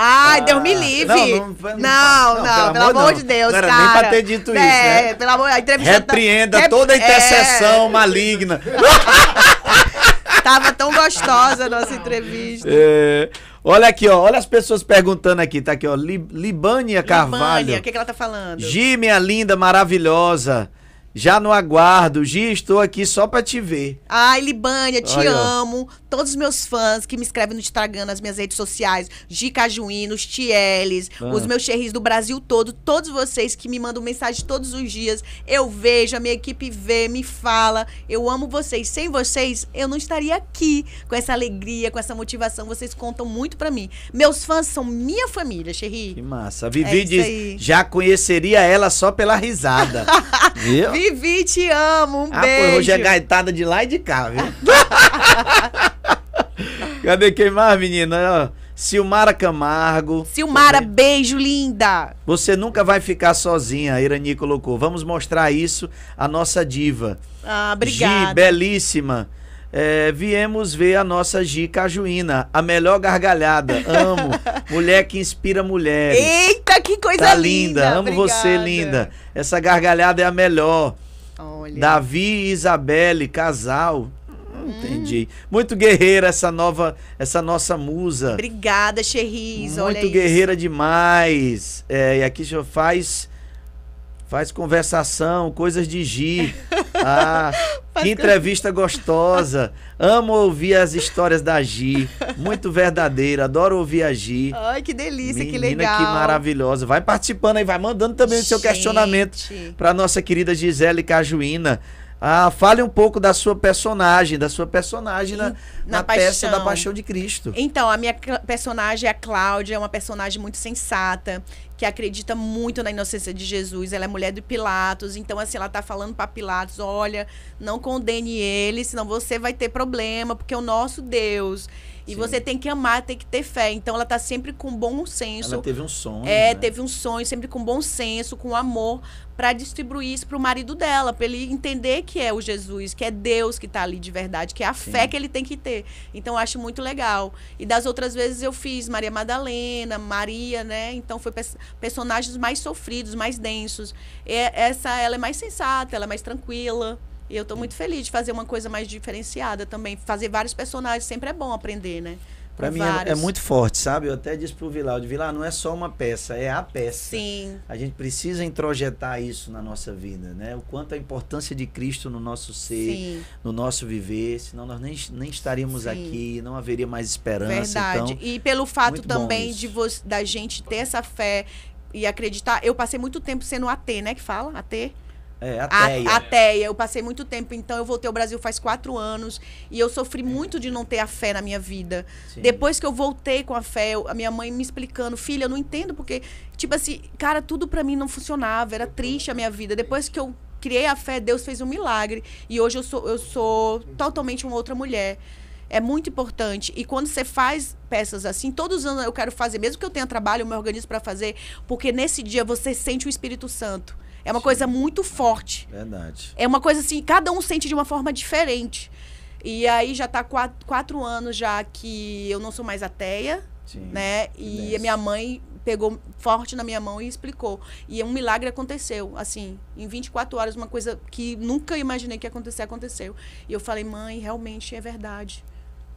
Ai, ah, Deus me livre. Não, não, não, não, não pelo, amor, amor de Deus, não era cara. nem pra ter dito é, isso, né? Pelo amor, a tá- Repreenda toda a intercessão é... maligna. Tava tão gostosa a nossa entrevista. É, olha aqui, ó. Olha as pessoas perguntando aqui. Tá aqui, ó. Libânia Carvalho. Libânia, o que, é que ela tá falando? Gi, minha linda, maravilhosa. Já no aguardo, Gi, estou aqui só pra te ver. Ai, Libânia, te amo. Todos os meus fãs que me escrevem no Instagram, nas minhas redes sociais, Gi Cajuíno, os Tieles, ah. os meus xerris do Brasil todo, todos vocês que me mandam mensagem todos os dias. Eu vejo, a minha equipe vê, me fala. Eu amo vocês. Sem vocês, eu não estaria aqui com essa alegria, com essa motivação. Vocês contam muito pra mim. Meus fãs são minha família, xerri. Que massa. Vivi é diz, já conheceria ela só pela risada. Viu? Vivi, te amo. Um ah, beijo. Pô, hoje é gaitada de lá e de cá, viu? Cadê quem mais, menina? Silmara Camargo. Silmara, também. beijo, linda! Você nunca vai ficar sozinha, a Irani colocou. Vamos mostrar isso à nossa diva. Ah, obrigada. Gi, belíssima é, viemos ver a nossa Gica Cajuína, a melhor gargalhada. Amo. mulher que inspira mulher. Eita, que coisa tá linda. linda. Amo Obrigada. você, linda. Essa gargalhada é a melhor. Olha. Davi e Isabelle, casal. Hum, hum. Entendi. Muito guerreira essa nova, essa nossa musa. Obrigada, Xerriz. Muito guerreira isso. demais. É, e aqui já faz faz conversação, coisas de Gi. Ah, que entrevista gostosa. Amo ouvir as histórias da Gi. Muito verdadeira, adoro ouvir a Gi. Ai, que delícia, Menina, que legal. que maravilhosa. Vai participando aí, vai mandando também Gente. o seu questionamento para nossa querida Gisele Cajuína. Ah, fale um pouco da sua personagem, da sua personagem na, na, na peça da Paixão de Cristo. Então, a minha personagem, é a Cláudia, é uma personagem muito sensata, que acredita muito na inocência de Jesus. Ela é mulher de Pilatos, então assim, ela tá falando para Pilatos, olha, não condene ele, senão você vai ter problema, porque é o nosso Deus. E Sim. você tem que amar, tem que ter fé. Então ela tá sempre com bom senso. Ela teve um sonho. É, né? teve um sonho, sempre com bom senso, com amor, para distribuir isso pro marido dela, para ele entender que é o Jesus, que é Deus que tá ali de verdade, que é a Sim. fé que ele tem que ter. Então eu acho muito legal. E das outras vezes eu fiz Maria Madalena, Maria, né? Então foi personagens mais sofridos, mais densos. E é, essa ela é mais sensata, ela é mais tranquila. E eu estou muito feliz de fazer uma coisa mais diferenciada também. Fazer vários personagens sempre é bom aprender, né? Para mim é, é, muito forte, sabe? Eu até disse pro Vilar, Vilar, não é só uma peça, é a peça. Sim. A gente precisa introjetar isso na nossa vida, né? O quanto a importância de Cristo no nosso ser, Sim. no nosso viver, senão nós nem, nem estaríamos Sim. aqui, não haveria mais esperança. Verdade. Então, e pelo fato também de da gente ter essa fé e acreditar, eu passei muito tempo sendo AT, né? Que fala, AT. É, ateia. A, ateia. Eu passei muito tempo, então eu voltei ao Brasil faz quatro anos e eu sofri muito de não ter a fé na minha vida. Sim. Depois que eu voltei com a fé, eu, a minha mãe me explicando, filha, eu não entendo porque, tipo assim, cara, tudo para mim não funcionava, era triste a minha vida. Depois que eu criei a fé, Deus fez um milagre e hoje eu sou, eu sou totalmente uma outra mulher. É muito importante. E quando você faz peças assim, todos os anos eu quero fazer, mesmo que eu tenha trabalho, eu me organizo para fazer, porque nesse dia você sente o Espírito Santo. É uma Sim. coisa muito forte. Verdade. É uma coisa assim, cada um sente de uma forma diferente. E aí já tá quatro, quatro anos já que eu não sou mais ateia, Sim, né? E a minha mãe pegou forte na minha mão e explicou. E um milagre aconteceu, assim, em 24 horas, uma coisa que nunca imaginei que ia acontecer, aconteceu. E eu falei, mãe, realmente é verdade.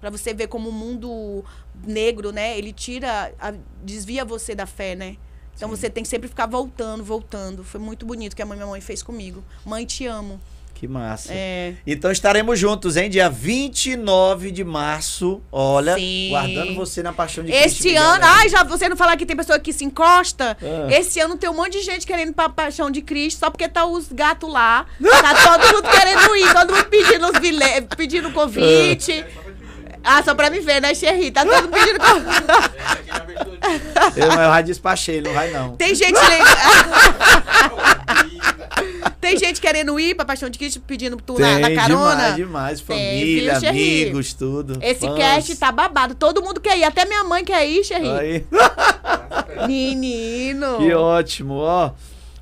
Para você ver como o mundo negro, né? Ele tira, a, desvia você da fé, né? Então Sim. você tem que sempre ficar voltando, voltando. Foi muito bonito que a mãe, minha mãe fez comigo. Mãe, te amo. Que massa. É. Então estaremos juntos, hein? Dia 29 de março. Olha, Sim. guardando você na paixão de Cristo. Este ano, ai, já você não falar que tem pessoa que se encosta. Ah. Esse ano tem um monte de gente querendo pra paixão de Cristo, só porque tá os gatos lá. Tá todo mundo querendo ir, todo mundo pedindo, os bilhetes, pedindo ah. convite. Ah. Ah, só pra me ver, né, Xerri? Tá todo pedindo convidado. Eu, eu já despachei, não vai não. Tem gente... Tem gente querendo ir pra Paixão de Cristo pedindo tu Tem, na, na carona. Demais, demais. Família, Tem, viu, amigos, tudo. Esse fãs. cast tá babado. Todo mundo quer ir. Até minha mãe quer ir, Xerri. Aí. Menino. Que ótimo, ó.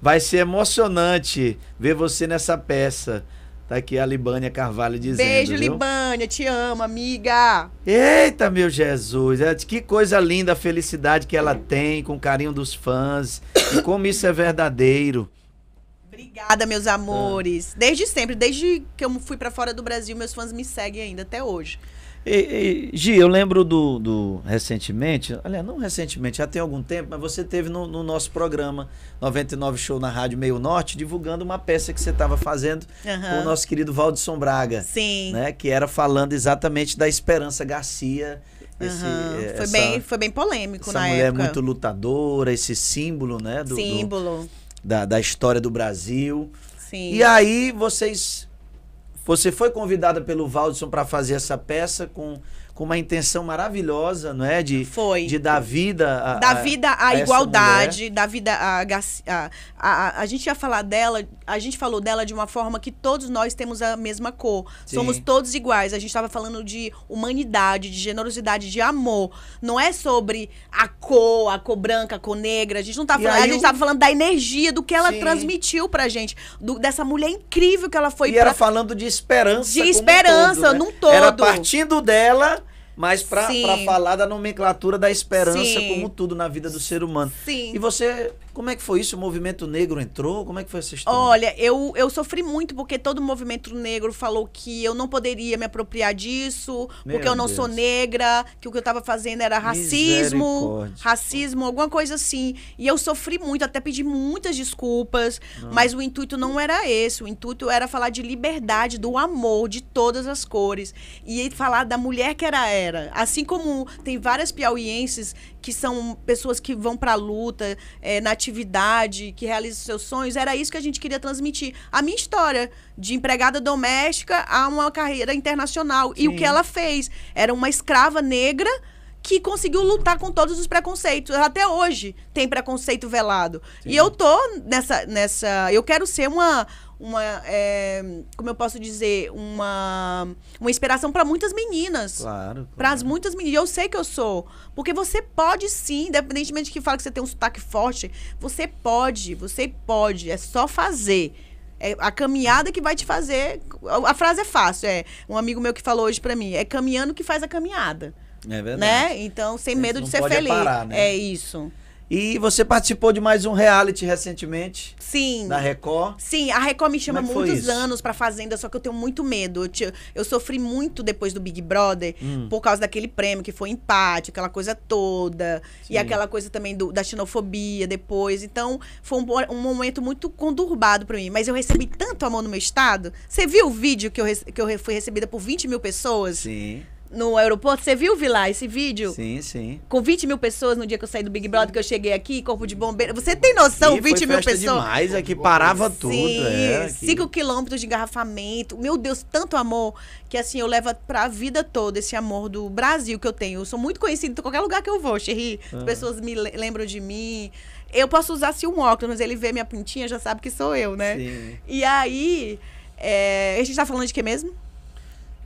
Vai ser emocionante ver você nessa peça. Tá aqui a Libânia Carvalho dizendo. Beijo, viu? Libânia, te amo, amiga. Eita, meu Jesus, é, que coisa linda a felicidade que ela tem com o carinho dos fãs. e como isso é verdadeiro. Obrigada, meus amores. Desde sempre, desde que eu fui para fora do Brasil, meus fãs me seguem ainda até hoje. E, e, Gi, eu lembro do, do, recentemente, aliás, não recentemente, já tem algum tempo, mas você teve no, no nosso programa 99 Show na Rádio Meio Norte, divulgando uma peça que você estava fazendo uhum. com o nosso querido Valdisson Braga. Sim. Né, que era falando exatamente da Esperança Garcia. Esse, uhum. essa, foi, bem, foi bem polêmico na época. Essa mulher muito lutadora, esse símbolo, né? Do, símbolo. Do, da, da história do Brasil. Sim. E aí vocês você foi convidada pelo Valdson para fazer essa peça com com uma intenção maravilhosa, não é? De, Foi. De dar vida a, Dar vida à igualdade, dar vida a a, a, a. gente ia falar dela, a gente falou dela de uma forma que todos nós temos a mesma cor. Sim. Somos todos iguais. A gente estava falando de humanidade, de generosidade, de amor. Não é sobre a cor, a cor branca, a cor negra. A gente não tá falando. A gente estava tá falando da energia, do que ela Sim. transmitiu pra gente. Do, dessa mulher incrível que ela foi. E pra... era falando de esperança. De esperança, um todo, né? num todo. Era partindo dela mas para falar da nomenclatura da esperança Sim. como tudo na vida do ser humano. Sim. E você como é que foi isso? O movimento negro entrou? Como é que foi essa história? Olha, eu, eu sofri muito porque todo o movimento negro falou que eu não poderia me apropriar disso, Meu porque eu não Deus. sou negra, que o que eu estava fazendo era racismo, racismo, alguma coisa assim. E eu sofri muito, até pedi muitas desculpas, não. mas o intuito não era esse. O intuito era falar de liberdade, do amor de todas as cores. E falar da mulher que era era. Assim como tem várias piauienses que são pessoas que vão para a luta, é, na atividade, que realizam seus sonhos. Era isso que a gente queria transmitir. A minha história de empregada doméstica a uma carreira internacional. Sim. E o que ela fez? Era uma escrava negra que conseguiu lutar com todos os preconceitos. Até hoje tem preconceito velado. Sim. E eu tô nessa, nessa. Eu quero ser uma uma é, como eu posso dizer, uma, uma inspiração para muitas meninas. Claro. claro. Para as muitas meninas. Eu sei que eu sou. Porque você pode sim, independentemente de que fala que você tem um sotaque forte, você pode, você pode. É só fazer. É a caminhada que vai te fazer. A frase é fácil, é. Um amigo meu que falou hoje para mim, é caminhando que faz a caminhada. É verdade. Né? Então, sem medo de ser feliz. Parar, né? É isso. E você participou de mais um reality recentemente? Sim. Na Record? Sim, a Record me chama é muitos anos pra Fazenda, só que eu tenho muito medo. Eu, te, eu sofri muito depois do Big Brother hum. por causa daquele prêmio que foi empate, aquela coisa toda. Sim. E aquela coisa também do, da xenofobia depois. Então, foi um, um momento muito conturbado pra mim. Mas eu recebi tanto amor no meu estado. Você viu o vídeo que eu, que eu fui recebida por 20 mil pessoas? Sim no aeroporto. Você viu, Vilar, esse vídeo? Sim, sim. Com 20 mil pessoas no dia que eu saí do Big Brother, que eu cheguei aqui, corpo de bombeiro. Você tem noção, 20 mil pessoas? demais, aqui é parava sim, tudo. É, aqui. 5 quilômetros de engarrafamento. Meu Deus, tanto amor que assim, eu levo pra vida toda esse amor do Brasil que eu tenho. Eu sou muito conhecido em qualquer lugar que eu vou, Xerri. As ah. pessoas me lembram de mim. Eu posso usar assim um óculos, mas ele vê minha pintinha, já sabe que sou eu, né? Sim. E aí, é... a gente tá falando de quê mesmo?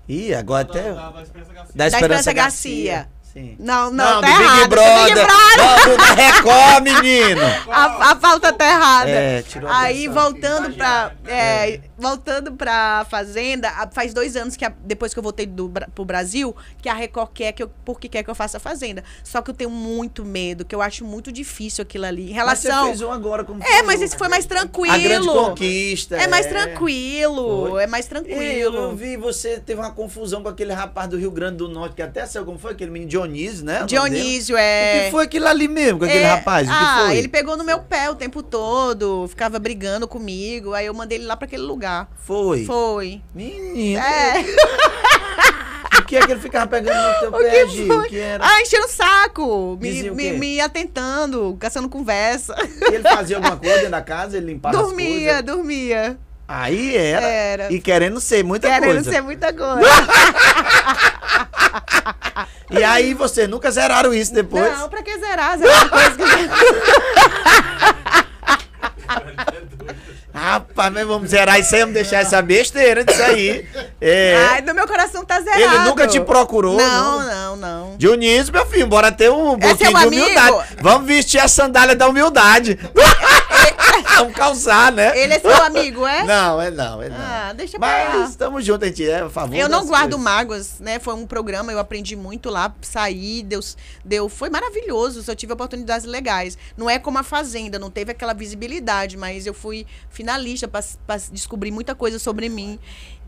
Ih, agora até. Da, Esperança Garcia. Da Esperança Garcia. Sim. Não, não, não tá do errado. Big Brother. Não, da Record, menino. A, a tá errada. É, tirou Aí, voltando pra. Né? É, voltando pra Fazenda, faz dois anos que a, depois que eu voltei do, pro Brasil, que a Record quer que eu, porque quer que eu faça a Fazenda. Só que eu tenho muito medo, que eu acho muito difícil aquilo ali. Em relação. Mas você fez um agora como É, falou. mas esse foi mais tranquilo. A grande conquista. É mais é. tranquilo. É mais tranquilo. E eu vi, você teve uma confusão com aquele rapaz do Rio Grande do Norte, que até saiu como foi, aquele menino Dionísio, né? Dionísio, é. O que é. foi aquilo ali mesmo com aquele é... rapaz? O que ah, foi? ele pegou no meu pé o tempo todo, ficava brigando comigo, aí eu mandei ele lá para aquele lugar. Foi? Foi. Menina. É. O que é que ele ficava pegando no teu o pé, Gi? O que era? Ah, enchendo o saco. Me, o me, me, atentando, caçando conversa. E ele fazia alguma coisa dentro da casa? Ele limpava dormia, as coisas? Dormia, dormia. Aí era. era. E querendo ser muita querendo coisa. Querendo ser muita coisa. e aí vocês nunca zeraram isso depois? Não, pra que zerar? Zerar coisa que... Rapaz, mas vamos zerar isso aí, vamos é deixar essa besteira disso aí. É. Ai, no meu coração tá zerado. Ele nunca te procurou, não? Não, não, não. Dionísio, meu filho, bora ter um pouquinho é de humildade. Amigo? Vamos vestir a sandália da humildade. É um causar, né? Ele é seu amigo, é? Não, é não, é não. Ah, deixa pra Mas estamos juntos, a gente é a favor. Eu não guardo coisas. mágoas, né? Foi um programa, eu aprendi muito lá, saí, deu, deu. Foi maravilhoso, só tive oportunidades legais. Não é como a Fazenda, não teve aquela visibilidade, mas eu fui finalista para descobrir muita coisa sobre mim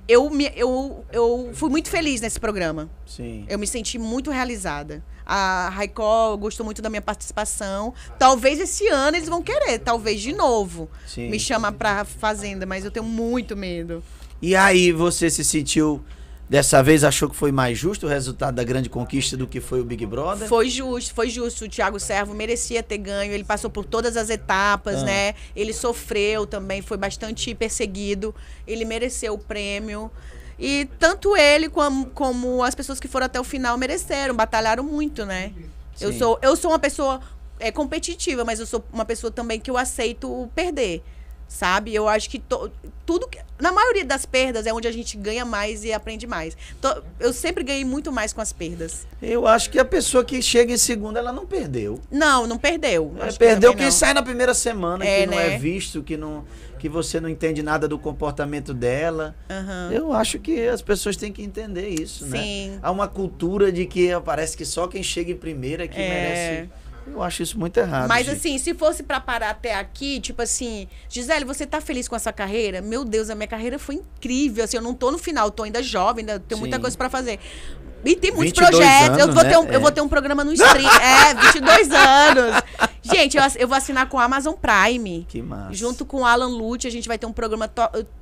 eu, me, eu, eu fui muito feliz nesse programa. Sim. Eu me senti muito realizada. A Raicó gostou muito da minha participação. Talvez esse ano eles vão querer, talvez de novo. Sim. Me chama pra Fazenda, mas eu tenho muito medo. E aí, você se sentiu Dessa vez achou que foi mais justo o resultado da grande conquista do que foi o Big Brother? Foi justo, foi justo. O Thiago Servo merecia ter ganho, ele passou por todas as etapas, ah. né? Ele sofreu também, foi bastante perseguido, ele mereceu o prêmio. E tanto ele como, como as pessoas que foram até o final mereceram, batalharam muito, né? Eu sou, eu sou uma pessoa é, competitiva, mas eu sou uma pessoa também que eu aceito perder sabe? Eu acho que to, tudo que, na maioria das perdas é onde a gente ganha mais e aprende mais. eu sempre ganhei muito mais com as perdas. Eu acho que a pessoa que chega em segunda, ela não perdeu. Não, não perdeu. É, perdeu que quem não. sai na primeira semana, é, que não é né? é visto, que não que você não entende nada do comportamento dela. Uhum. Eu acho que as pessoas têm que entender isso, né? Sim. né? Há uma cultura de que parece que só quem chega em primeira é que é. merece eu acho isso muito errado. Mas gente. assim, se fosse para parar até aqui, tipo assim, Gisele, você tá feliz com essa carreira? Meu Deus, a minha carreira foi incrível. Assim, eu não tô no final, tô ainda jovem, ainda tenho Sim. muita coisa para fazer. E tem muitos projetos. Anos, eu, vou né? ter um, é. eu vou é. ter um programa no stream. é, 22 anos. Gente, eu, eu vou assinar com a Amazon Prime. Que massa. Junto com o Alan Lute, a gente vai ter um programa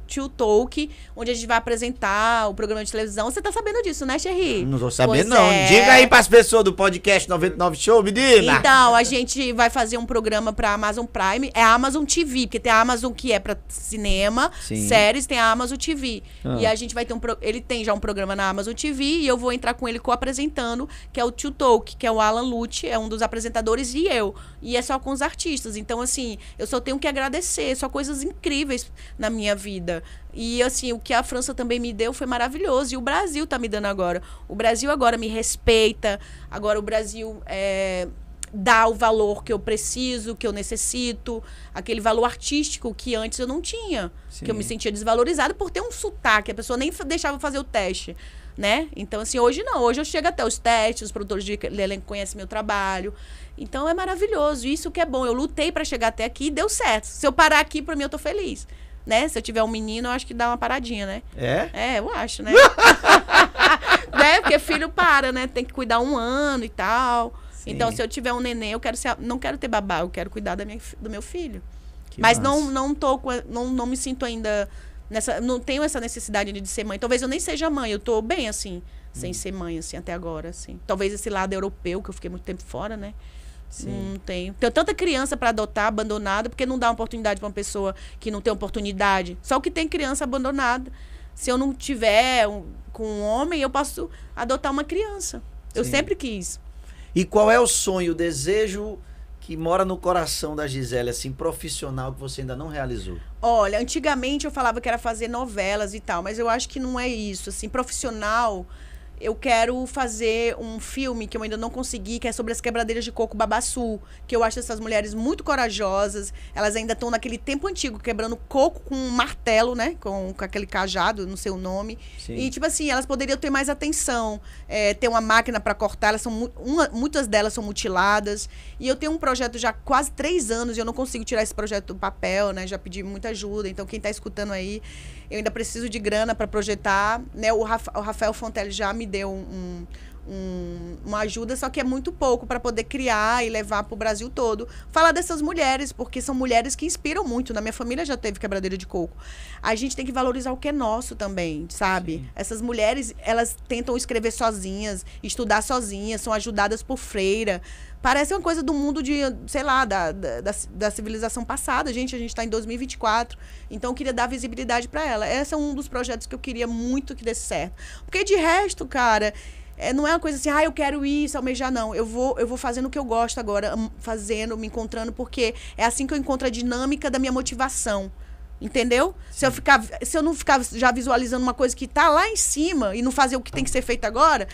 Tio Talk, onde a gente vai apresentar o programa de televisão. Você tá sabendo disso, né, Xerri? Não tô sabendo, não. É... Diga aí pras pessoas do podcast 99 Show, menina. Então, a gente vai fazer um programa pra Amazon Prime. É a Amazon TV, porque tem a Amazon que é pra cinema, Sim. séries, tem a Amazon TV. Ah. E a gente vai ter um. Pro... Ele tem já um programa na Amazon TV e eu vou entrar com ele co-apresentando, que é o Tio Talk, que é o Alan Lute, é um dos apresentadores, e eu. E é só com os artistas. Então, assim, eu só tenho que agradecer. Só coisas incríveis na minha vida. E assim, o que a França também me deu foi maravilhoso. E o Brasil tá me dando agora. O Brasil agora me respeita. Agora o Brasil é, dá o valor que eu preciso, que eu necessito, aquele valor artístico que antes eu não tinha. Sim. Que eu me sentia desvalorizada por ter um sotaque. A pessoa nem deixava fazer o teste. Né? Então, assim, hoje não. Hoje eu chego até os testes, os produtores de elenco conhecem meu trabalho. Então, é maravilhoso. Isso que é bom. Eu lutei para chegar até aqui e deu certo. Se eu parar aqui, para mim, eu tô feliz né? Se eu tiver um menino, eu acho que dá uma paradinha, né? É? É, eu acho, né? né? Porque filho para, né? Tem que cuidar um ano e tal. Sim. Então, se eu tiver um neném, eu quero ser, não quero ter babá, eu quero cuidar da minha, do meu filho. Que Mas não não tô não, não me sinto ainda nessa, não tenho essa necessidade de ser mãe. Talvez eu nem seja mãe, eu tô bem assim, sem hum. ser mãe assim até agora, assim. Talvez esse lado europeu que eu fiquei muito tempo fora, né? Sim. Não tem. Tem tanta criança para adotar, abandonada, porque não dá oportunidade para uma pessoa que não tem oportunidade. Só que tem criança abandonada. Se eu não tiver um, com um homem, eu posso adotar uma criança. Eu sempre quis. E qual é o sonho, o desejo que mora no coração da Gisele, assim, profissional que você ainda não realizou? Olha, antigamente eu falava que era fazer novelas e tal, mas eu acho que não é isso, assim, profissional eu quero fazer um filme que eu ainda não consegui, que é sobre as quebradeiras de coco babaçu, que eu acho essas mulheres muito corajosas. Elas ainda estão naquele tempo antigo, quebrando coco com um martelo, né? Com, com aquele cajado, no seu nome. Sim. E, tipo assim, elas poderiam ter mais atenção, é, ter uma máquina para cortar. Elas são uma, muitas delas são mutiladas. E eu tenho um projeto já há quase três anos e eu não consigo tirar esse projeto do papel, né? Já pedi muita ajuda. Então, quem está escutando aí, eu ainda preciso de grana para projetar. Né? O, Rafa, o Rafael Fontelli já me deu um, um, uma ajuda, só que é muito pouco para poder criar e levar para o Brasil todo. Falar dessas mulheres, porque são mulheres que inspiram muito. Na minha família já teve quebradeira de coco. A gente tem que valorizar o que é nosso também, sabe? Sim. Essas mulheres, elas tentam escrever sozinhas, estudar sozinhas, são ajudadas por freira. Parece uma coisa do mundo de, sei lá, da, da, da civilização passada. Gente, a gente está em 2024. Então, eu queria dar visibilidade para ela. Esse é um dos projetos que eu queria muito que desse certo. Porque, de resto, cara, é, não é uma coisa assim, ah, eu quero isso, almejar, não. Eu vou, eu vou fazendo o que eu gosto agora, fazendo, me encontrando, porque é assim que eu encontro a dinâmica da minha motivação. Entendeu? Se eu, ficar, se eu não ficar já visualizando uma coisa que está lá em cima e não fazer o que tem que ser feito agora,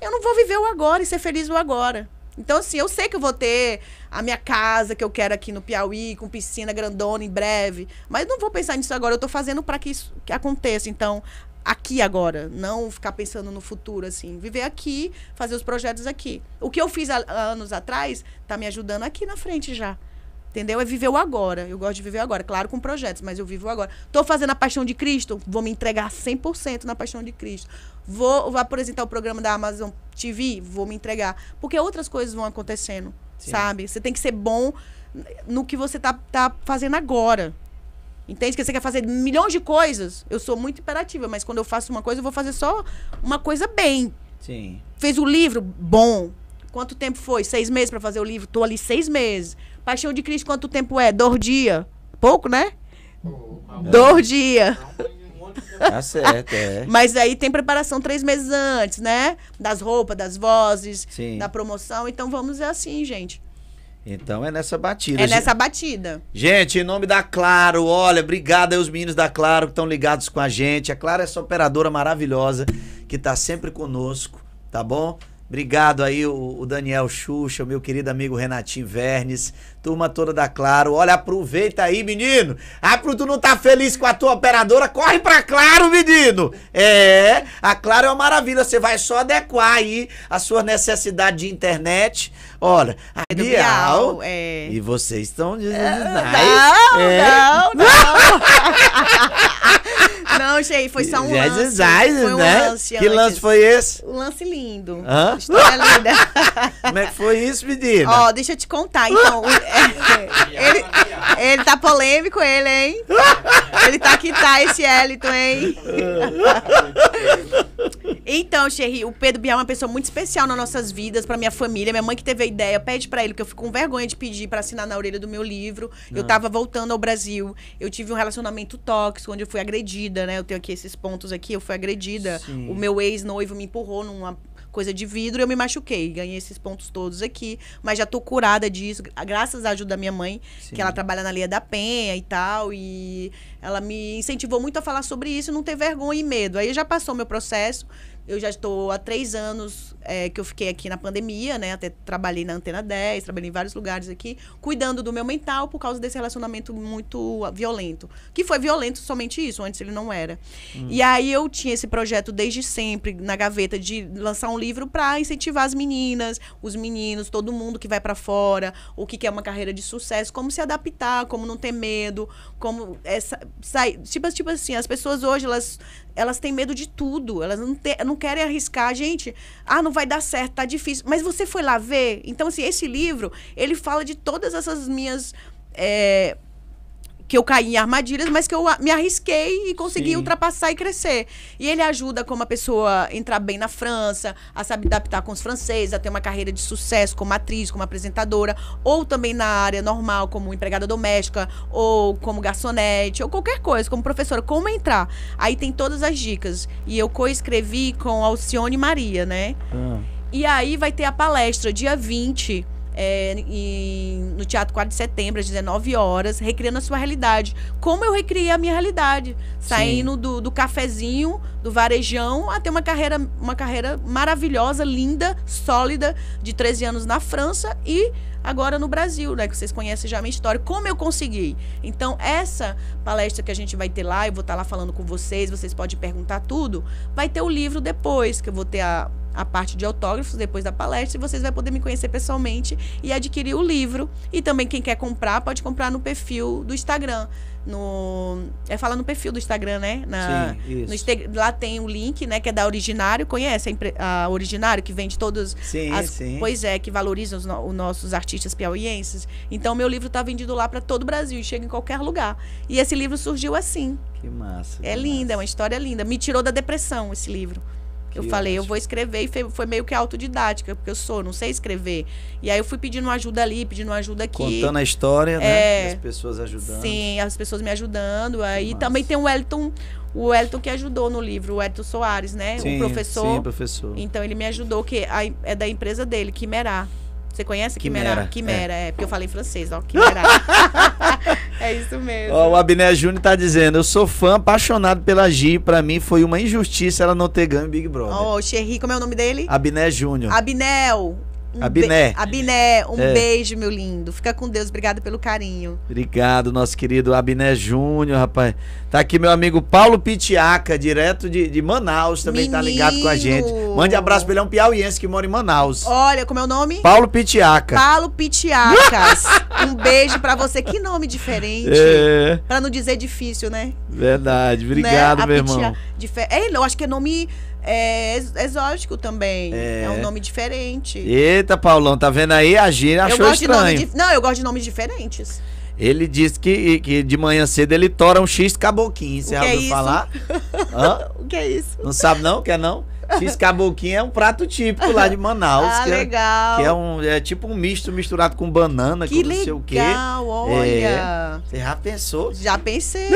eu não vou viver o agora e ser feliz o agora. Então, assim, eu sei que eu vou ter a minha casa que eu quero aqui no Piauí, com piscina grandona em breve. Mas não vou pensar nisso agora. Eu estou fazendo para que isso que aconteça. Então, aqui agora, não ficar pensando no futuro, assim. Viver aqui, fazer os projetos aqui. O que eu fiz há, há anos atrás está me ajudando aqui na frente já. Entendeu? É viver o agora. Eu gosto de viver agora. Claro, com projetos, mas eu vivo agora. Estou fazendo a Paixão de Cristo? Vou me entregar 100% na Paixão de Cristo. Vou, vou apresentar o programa da Amazon TV? Vou me entregar. Porque outras coisas vão acontecendo, Sim. sabe? Você tem que ser bom no que você tá, tá fazendo agora. Entende? Que você quer fazer milhões de coisas. Eu sou muito imperativa, mas quando eu faço uma coisa, eu vou fazer só uma coisa bem. Sim. Fez o livro? Bom. Quanto tempo foi? Seis meses para fazer o livro? Tô ali seis meses. Paixão de Cristo, quanto tempo é? Dois dias. Pouco, né? Oh, Dois dias. Tá certo, é. Mas aí tem preparação três meses antes, né? Das roupas, das vozes, Sim. da promoção. Então vamos é assim, gente. Então é nessa batida. É nessa batida. Gente, em nome da Claro, olha, obrigado aí os meninos da Claro que estão ligados com a gente. A Claro é essa operadora maravilhosa que está sempre conosco, tá bom? Obrigado aí o, Daniel Xuxa, o meu querido amigo Renatinho Vernes, turma toda da Claro. Olha, aproveita aí, menino. Ah, pro tu não tá feliz com a tua operadora, corre pra Claro, menino. É, a Claro é uma maravilha, você vai só adequar aí a sua necessidade de internet. Olha, a é Bial, Bial é... e vocês estão dizendo... É, não, é, não, não, não. Não, gente, foi só um lance. Foi um né? lance que lance foi esse? Um lance lindo. Hã? História linda. Como é que foi isso, menina? Ó, deixa eu te contar. Então, é, ele, ele tá polêmico, ele, hein? Ele tá que tá esse Elito, hein? Então, Xerri, o Pedro Bial é uma pessoa muito especial nas nossas vidas, pra minha família. Minha mãe que teve a ideia, pede pra ele, que eu fico com vergonha de pedir pra assinar na orelha do meu livro. Não. Eu ah. tava voltando ao Brasil, eu tive um relacionamento tóxico, onde eu fui agredida, né? Eu tenho aqui esses pontos aqui, eu fui agredida. Sim. O meu ex-noivo me empurrou numa coisa de vidro, eu me machuquei. Ganhei esses pontos todos aqui, mas já tô curada disso, graças à ajuda da minha mãe, Sim. que ela trabalha na Leia da Penha e tal. E ela me incentivou muito a falar sobre isso, não ter vergonha e medo. Aí já passou meu processo, eu já estou há três anos é, que eu fiquei aqui na pandemia, né? Até trabalhei na Antena 10, trabalhei em vários lugares aqui, cuidando do meu mental por causa desse relacionamento muito violento. Que foi violento somente isso, antes ele não era. Hum. E aí eu tinha esse projeto desde sempre na gaveta de lançar um livro para incentivar as meninas, os meninos, todo mundo que vai para fora, o que, que é uma carreira de sucesso, como se adaptar, como não ter medo, como essa, sai, tipo, tipo assim, as pessoas hoje elas elas têm medo de tudo. Elas não, te, não querem arriscar. Gente, ah, não vai dar certo, tá difícil. Mas você foi lá ver. Então, assim, esse livro, ele fala de todas essas minhas. É, que eu caí em armadilhas, mas que eu me arrisquei e consegui Sim. ultrapassar e crescer. E ele ajuda como a pessoa entrar bem na França, a se adaptar com os franceses, a ter uma carreira de sucesso como atriz, como apresentadora, ou também na área normal, como empregada doméstica, ou como garçonete, ou qualquer coisa, como professora, como entrar. Aí tem todas as dicas. E eu coescrevi com Alcione Maria, né? Ah. E aí vai ter a palestra dia 20 é, em, no Teatro 4 de Setembro, às 19 horas, recriando a sua realidade. Como eu recriei a minha realidade, saindo do, do, cafezinho, do varejão, até uma carreira, uma carreira maravilhosa, linda, sólida, de 13 anos na França e agora no Brasil, né? Que vocês conhecem já a minha história, como eu consegui. Então, essa palestra que a gente vai ter lá, eu vou estar tá lá falando com vocês, vocês podem perguntar tudo. Vai ter o livro depois, que eu vou ter a a parte de autógrafos depois da palestra e vocês vão poder me conhecer pessoalmente e adquirir o livro. E também quem quer comprar pode comprar no perfil do Instagram. No, é falar no perfil do Instagram, né? Na, Sim, isso. No, lá tem o link, né? Que é da Originário. Conhece a, a Originário, que vende todas sim, as... Sim. Pois é, que valoriza os, os nossos artistas piauienses. Então, meu livro está vendido lá para todo o Brasil. Chega em qualquer lugar. E esse livro surgiu assim. Que massa. É linda, é uma história linda. Me tirou da depressão esse livro eu que falei, ótimo. eu vou escrever e foi meio que autodidática, porque eu sou, não sei escrever. E aí eu fui pedindo ajuda ali, pedindo ajuda aqui. Contando a história, né? é, né? As pessoas ajudando. Sim, as pessoas me ajudando. Aí também tem o Wellington, o Wellington que ajudou no livro, o Wellington Soares, né? Sim, o professor. Sim, professor. Então ele me ajudou, que é da empresa dele, Quimerá. Você conhece Quimera? Quimera, Quimera é. é. porque eu falei francês, ó, Quimera. é isso mesmo. Ó, o Abner Júnior tá dizendo, eu sou fã, apaixonado pela Gi, pra mim foi uma injustiça ela não ter ganho Big Brother. Ó, oh, Xerri, como é o nome dele? Abner Júnior. Abnel, Abiné, a Biné. A Biné, um é. beijo, meu lindo. Fica com Deus, obrigado pelo carinho. Obrigado, nosso querido Abiné Júnior, rapaz. Tá aqui meu amigo Paulo Pitiaca, direto de, de Manaus, também tá Menino. tá ligado com a gente. Mande abraço pra ele, é um piauiense que mora em Manaus. Olha, como é o nome? Paulo Pitiaca. Paulo Pitiacas. um beijo para você. Que nome diferente. É. Pra não dizer difícil, né? Verdade, né? obrigado, né? meu irmão. Diferente. É, eu acho que é nome é exótico também. É. é um nome diferente. Eita, Paulão, tá vendo aí? A Gina achou eu gosto estranho. De nome Não, eu gosto de nomes diferentes. Ele disse que, que de manhã cedo ele tora um X caboquinho. Você já é ouviu é falar? Hã? O que é isso? Não sabe não? Quer não? X caboquinho é um prato típico lá de Manaus. ah, que é- legal. É, que é, um, é tipo um misto misturado com banana, que com legal, não sei o quê. É. olha. É, você já pensou? Já pensei.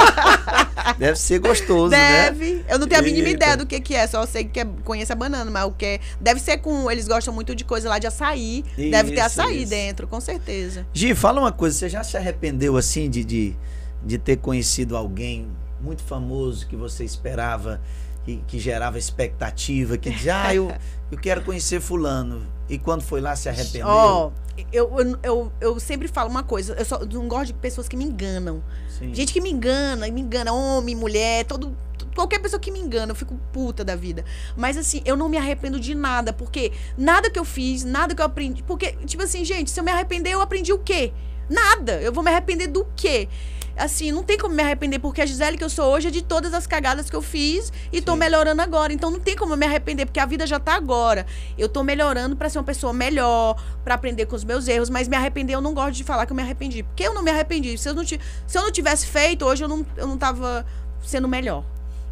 Deve ser gostoso, né? Deve. Né? Eu não tenho a mínima Eita. ideia do que que é, só sei que é, a banana, mas o que é, Deve ser com... Eles gostam muito de coisa lá de açaí. Isso, deve ter açaí isso. dentro, com certeza. Gi, fala uma coisa. Você já se arrependeu, assim, de, de, de ter conhecido alguém muito famoso que você esperava que, que gerava expectativa, que dizia, ah, eu, eu quero conhecer fulano. E quando foi lá, se arrependeu? Ó, oh, eu, eu, eu, eu, sempre falo uma coisa, eu só não gosto de pessoas que me enganam. Sim. Gente que me engana, me engana, homem, mulher, todo, qualquer pessoa que me engana, eu fico puta da vida. Mas assim, eu não me arrependo de nada, porque nada que eu fiz, nada que eu aprendi. Porque, tipo assim, gente, se eu me arrepender, eu aprendi o quê? Nada. Eu vou me arrepender do quê? assim, não tem como me arrepender, porque a Gisele que eu sou hoje é de todas as cagadas que eu fiz e Sim. tô melhorando agora. Então não tem como me arrepender, porque a vida já tá agora. Eu tô melhorando para ser uma pessoa melhor, para aprender com os meus erros, mas me arrepender eu não gosto de falar que eu me arrependi. Porque eu não me arrependi. Se eu não, se eu não tivesse feito, hoje eu não, eu não tava sendo melhor.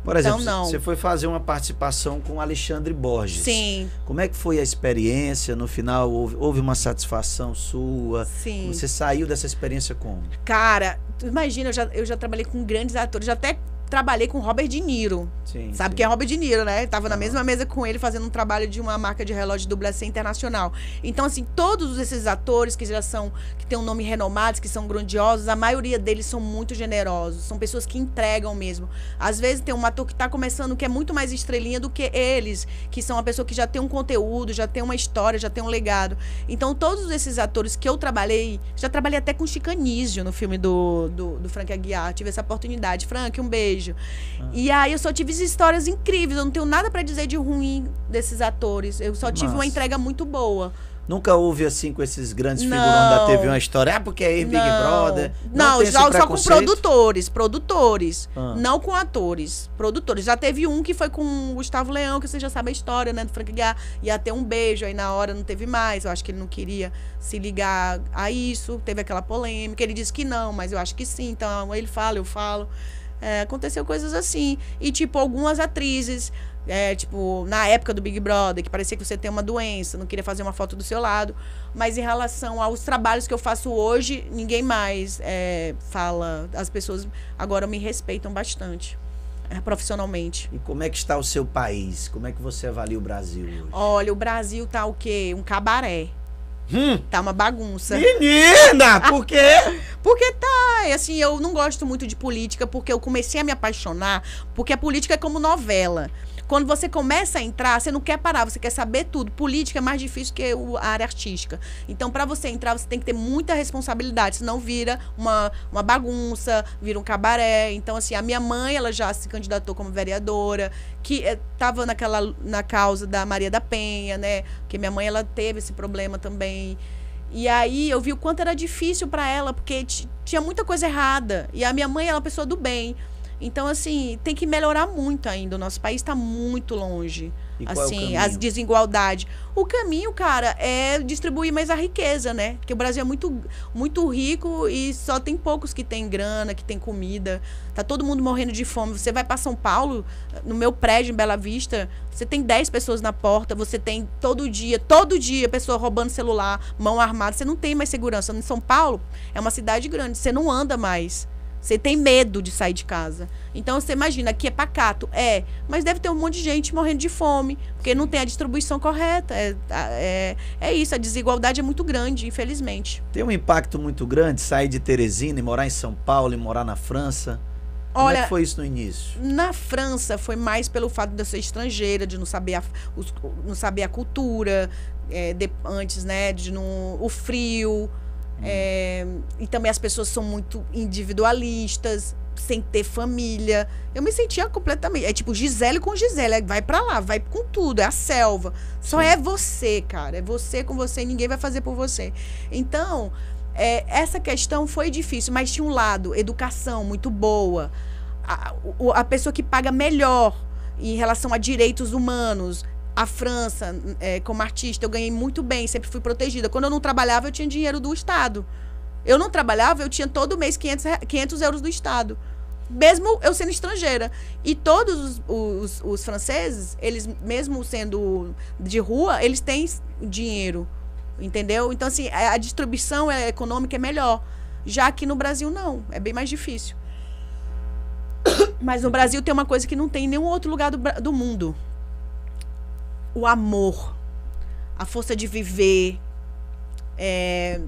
Por exemplo, então, você foi fazer uma participação com Alexandre Borges. Sim. Como é que foi a experiência? No final, houve, houve uma satisfação sua? Sim. Você saiu dessa experiência como? Cara, tu imagina, eu já, eu já trabalhei com grandes atores, já até trabalhei com Robert De Niro. Sim, Sabe sim. quem é Robert De Niro, né? Eu tava na mesma mesa com ele fazendo um trabalho de uma marca de relógio de dublacê internacional. Então, assim, todos esses atores que já são, que têm um nome renomado, que são grandiosos, a maioria deles são muito generosos. São pessoas que entregam mesmo. Às vezes tem um ator que tá começando que é muito mais estrelinha do que eles, que são uma pessoa que já tem um conteúdo, já tem uma história, já tem um legado. Então, todos esses atores que eu trabalhei, já trabalhei até com Chicanísio no filme do, do, do Frank Aguiar. Tive essa oportunidade. Frank, um beijo. Ah. E aí eu só tive histórias incríveis. Eu não tenho nada para dizer de ruim desses atores. Eu só tive Nossa. uma entrega muito boa. Nunca houve assim com esses grandes figurões da TV uma história, ah, porque aí é Big não. Brother. Não, não já, só com produtores, produtores, ah. não com atores, produtores. Já teve um que foi com o Gustavo Leão, que você já sabe a história, né, do Frank Guiar, ia ter um beijo, aí na hora não teve mais, eu acho que ele não queria se ligar a isso, teve aquela polêmica, ele disse que não, mas eu acho que sim, então ele fala, eu falo. É, aconteceu coisas assim. E, tipo, algumas atrizes, é, tipo, na época do Big Brother, que parecia que você tem uma doença, não queria fazer uma foto do seu lado. Mas em relação aos trabalhos que eu faço hoje, ninguém mais é, fala. As pessoas agora me respeitam bastante é, profissionalmente. E como é que está o seu país? Como é que você avalia o Brasil hoje? Olha, o Brasil tá o quê? Um cabaré. Hum. Tá uma bagunça. Menina, por quê? porque tá, é assim, eu não gosto muito de política, porque eu comecei a me apaixonar, porque a política é como novela. Quando você começa a entrar, você não quer parar, você quer saber tudo. Política é mais difícil que a área artística. Então, para você entrar, você tem que ter muita responsabilidade, senão vira uma, uma bagunça, vira um cabaré. Então, assim, a minha mãe, ela já se candidatou como vereadora, que estava eh, naquela na causa da Maria da Penha, né? Porque minha mãe, ela teve esse problema também. E aí eu vi o quanto era difícil para ela, porque tinha muita coisa errada. E a minha mãe, ela é uma pessoa do bem. Então, assim, tem que melhorar muito ainda. O nosso país está muito longe. E é assim, é as desigualdades. O caminho, cara, é distribuir mais a riqueza, né? Porque o Brasil é muito, muito rico e só tem poucos que tem grana, que tem comida. Tá todo mundo morrendo de fome. Você vai para São Paulo, no meu prédio em Bela Vista, você tem 10 pessoas na porta, você tem todo dia, todo dia, pessoa roubando celular, mão armada. Você não tem mais segurança. Em São Paulo, é uma cidade grande, você não anda mais. Você tem medo de sair de casa. Então você imagina, que é pacato. É, mas deve ter um monte de gente morrendo de fome, porque não tem a distribuição correta. É, é, é isso, a desigualdade é muito grande, infelizmente. Tem um impacto muito grande sair de Teresina e morar em São Paulo e morar na França. Como é Olha, é foi isso no início? Na França foi mais pelo fato de eu ser estrangeira, de não saber a, não saber a cultura, é, de, antes, né? De não, o frio. É, e também as pessoas são muito individualistas, sem ter família. Eu me sentia completamente. É tipo Gisele com Gisele. É, vai para lá, vai com tudo. É a selva. Só Sim. é você, cara. É você com você e ninguém vai fazer por você. Então, é, essa questão foi difícil, mas tinha um lado: educação muito boa. A, a pessoa que paga melhor em relação a direitos humanos, a França é, como artista, eu ganhei muito bem, sempre fui protegida. Quando eu não trabalhava, eu tinha dinheiro do Estado. Eu não trabalhava, eu tinha todo mês 500, 500 euros do Estado. Mesmo eu sendo estrangeira. E todos os, os, os franceses, eles, mesmo sendo de rua, eles têm dinheiro. Entendeu? Então, assim, é, a distribuição é, econômica é melhor. Já que no Brasil, não. É bem mais difícil. Mas no Brasil tem uma coisa que não tem em nenhum outro lugar do, do mundo o amor, a força de viver, é,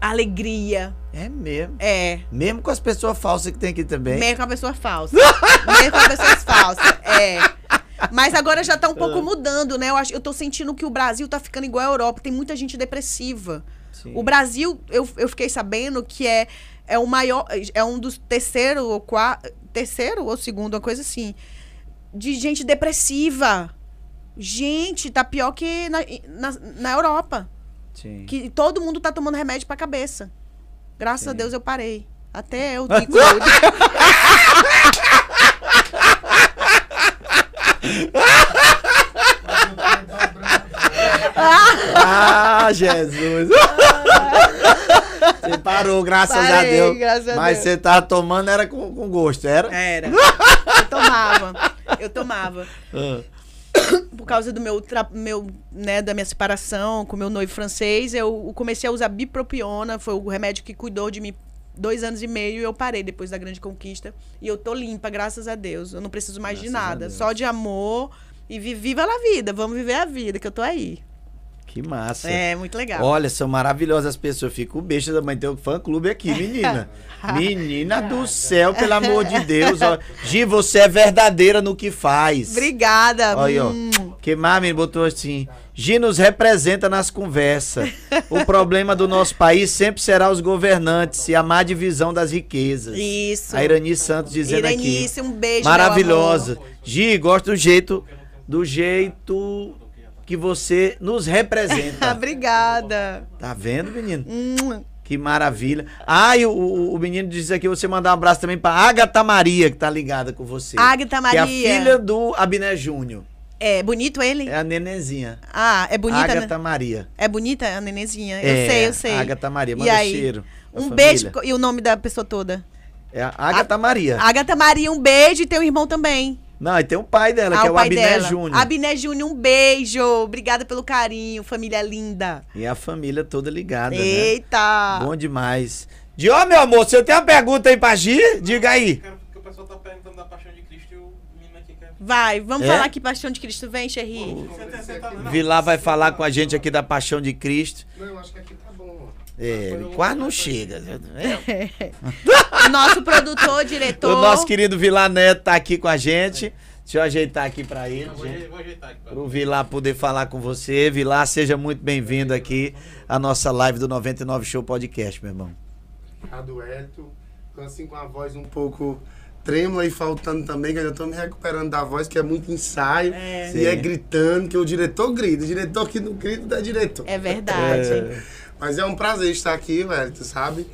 a alegria. É mesmo. É. Mesmo com as pessoas falsas que tem aqui também. Mesmo com a pessoa falsa. mesmo com as pessoas falsas. É. Mas agora já tá um pouco é. mudando, né? Eu, acho, eu tô sentindo que o Brasil tá ficando igual à Europa. Tem muita gente depressiva. Sim. O Brasil, eu, eu fiquei sabendo que é, é o maior. É um dos terceiro ou quarto. Terceiro ou segundo, uma coisa assim. De gente depressiva. Gente, tá pior que na, na, na Europa. Sim. Que todo mundo tá tomando remédio pra cabeça. Graças Sim. a Deus eu parei. Até eu digo. ah, Jesus. Você parou, graças Parei, a Deus. Graças a mas você tá tomando, era com, com, gosto, era? Era. Eu tomava. Eu tomava. Ah. por causa do meu, meu né, da minha separação com meu noivo francês, eu comecei a usar bipropiona, foi o remédio que cuidou de mim dois anos e meio e eu parei depois da grande conquista. E eu tô limpa, graças a Deus. Eu não preciso mais graças de nada, só de amor e viva a vida. Vamos viver a vida, que eu tô aí. Que massa. É, muito legal. Olha, são maravilhosas as pessoas. fico beijo da mãe. Tem um fã-clube aqui, menina. menina do céu, pelo amor de Deus. Ó. Gi, você é verdadeira no que faz. Obrigada. Olha, hum. ó. Que Marmin botou assim. Gi nos representa nas conversas. O problema do nosso país sempre será os governantes e a má divisão das riquezas. Isso. A Irani Santos dizendo Iranice, aqui. Iranice, um beijo. Maravilhosa. Gi, gosto do jeito. Do jeito que você nos representa. Obrigada. Tá vendo, menino? que maravilha. Ah, e o, o, menino diz aqui, você mandar um abraço também pra Agatha Maria, que tá ligada com você. Agatha Maria. Que é a filha do Abiné Júnior. É bonito ele? É a nenenzinha. Ah, é bonita. Né? Agatha Maria. É bonita a nenenzinha. Eu é, sei, eu sei. Agatha Maria, manda e aí, cheiro. Um família. beijo e o nome da pessoa toda. É a Agatha a Maria. Agatha Maria, um beijo e teu irmão também. Não, e tem o pai dela, ah, que o é o Abiné Júnior. Abiné Júnior, um beijo. Obrigada pelo carinho, família linda. E a família toda ligada, né? Eita. Né? Bom demais. Dió, meu amor, você tem uma pergunta aí pra Gi? Diga aí. Quero, porque o pessoal tá perguntando da paixão de Cristo e o menino aqui quer... Vai, vamos é? falar aqui paixão de Cristo. Vem, Xerri. Vilar vai falar com a gente aqui da paixão de Cristo. Não, eu acho que aqui tá é, quase não assim. chega. nosso produtor, diretor. O nosso querido Vilar Neto tá aqui com a gente. Deixa eu ajeitar aqui para ele. vou, vou ajeitar aqui pra... o Vilar poder falar com você. Vilar, seja muito bem-vindo aqui à nossa live do 99 Show Podcast, meu irmão. Obrigado, Hélito. assim com a voz um pouco trêmula e faltando também, que eu já tô me recuperando da voz, que é muito ensaio. É. E é Sim. é gritando, que o diretor grita. O diretor que não grita dá diretor. É verdade. É. Mas é um prazer estar aqui, velho, tu sabe?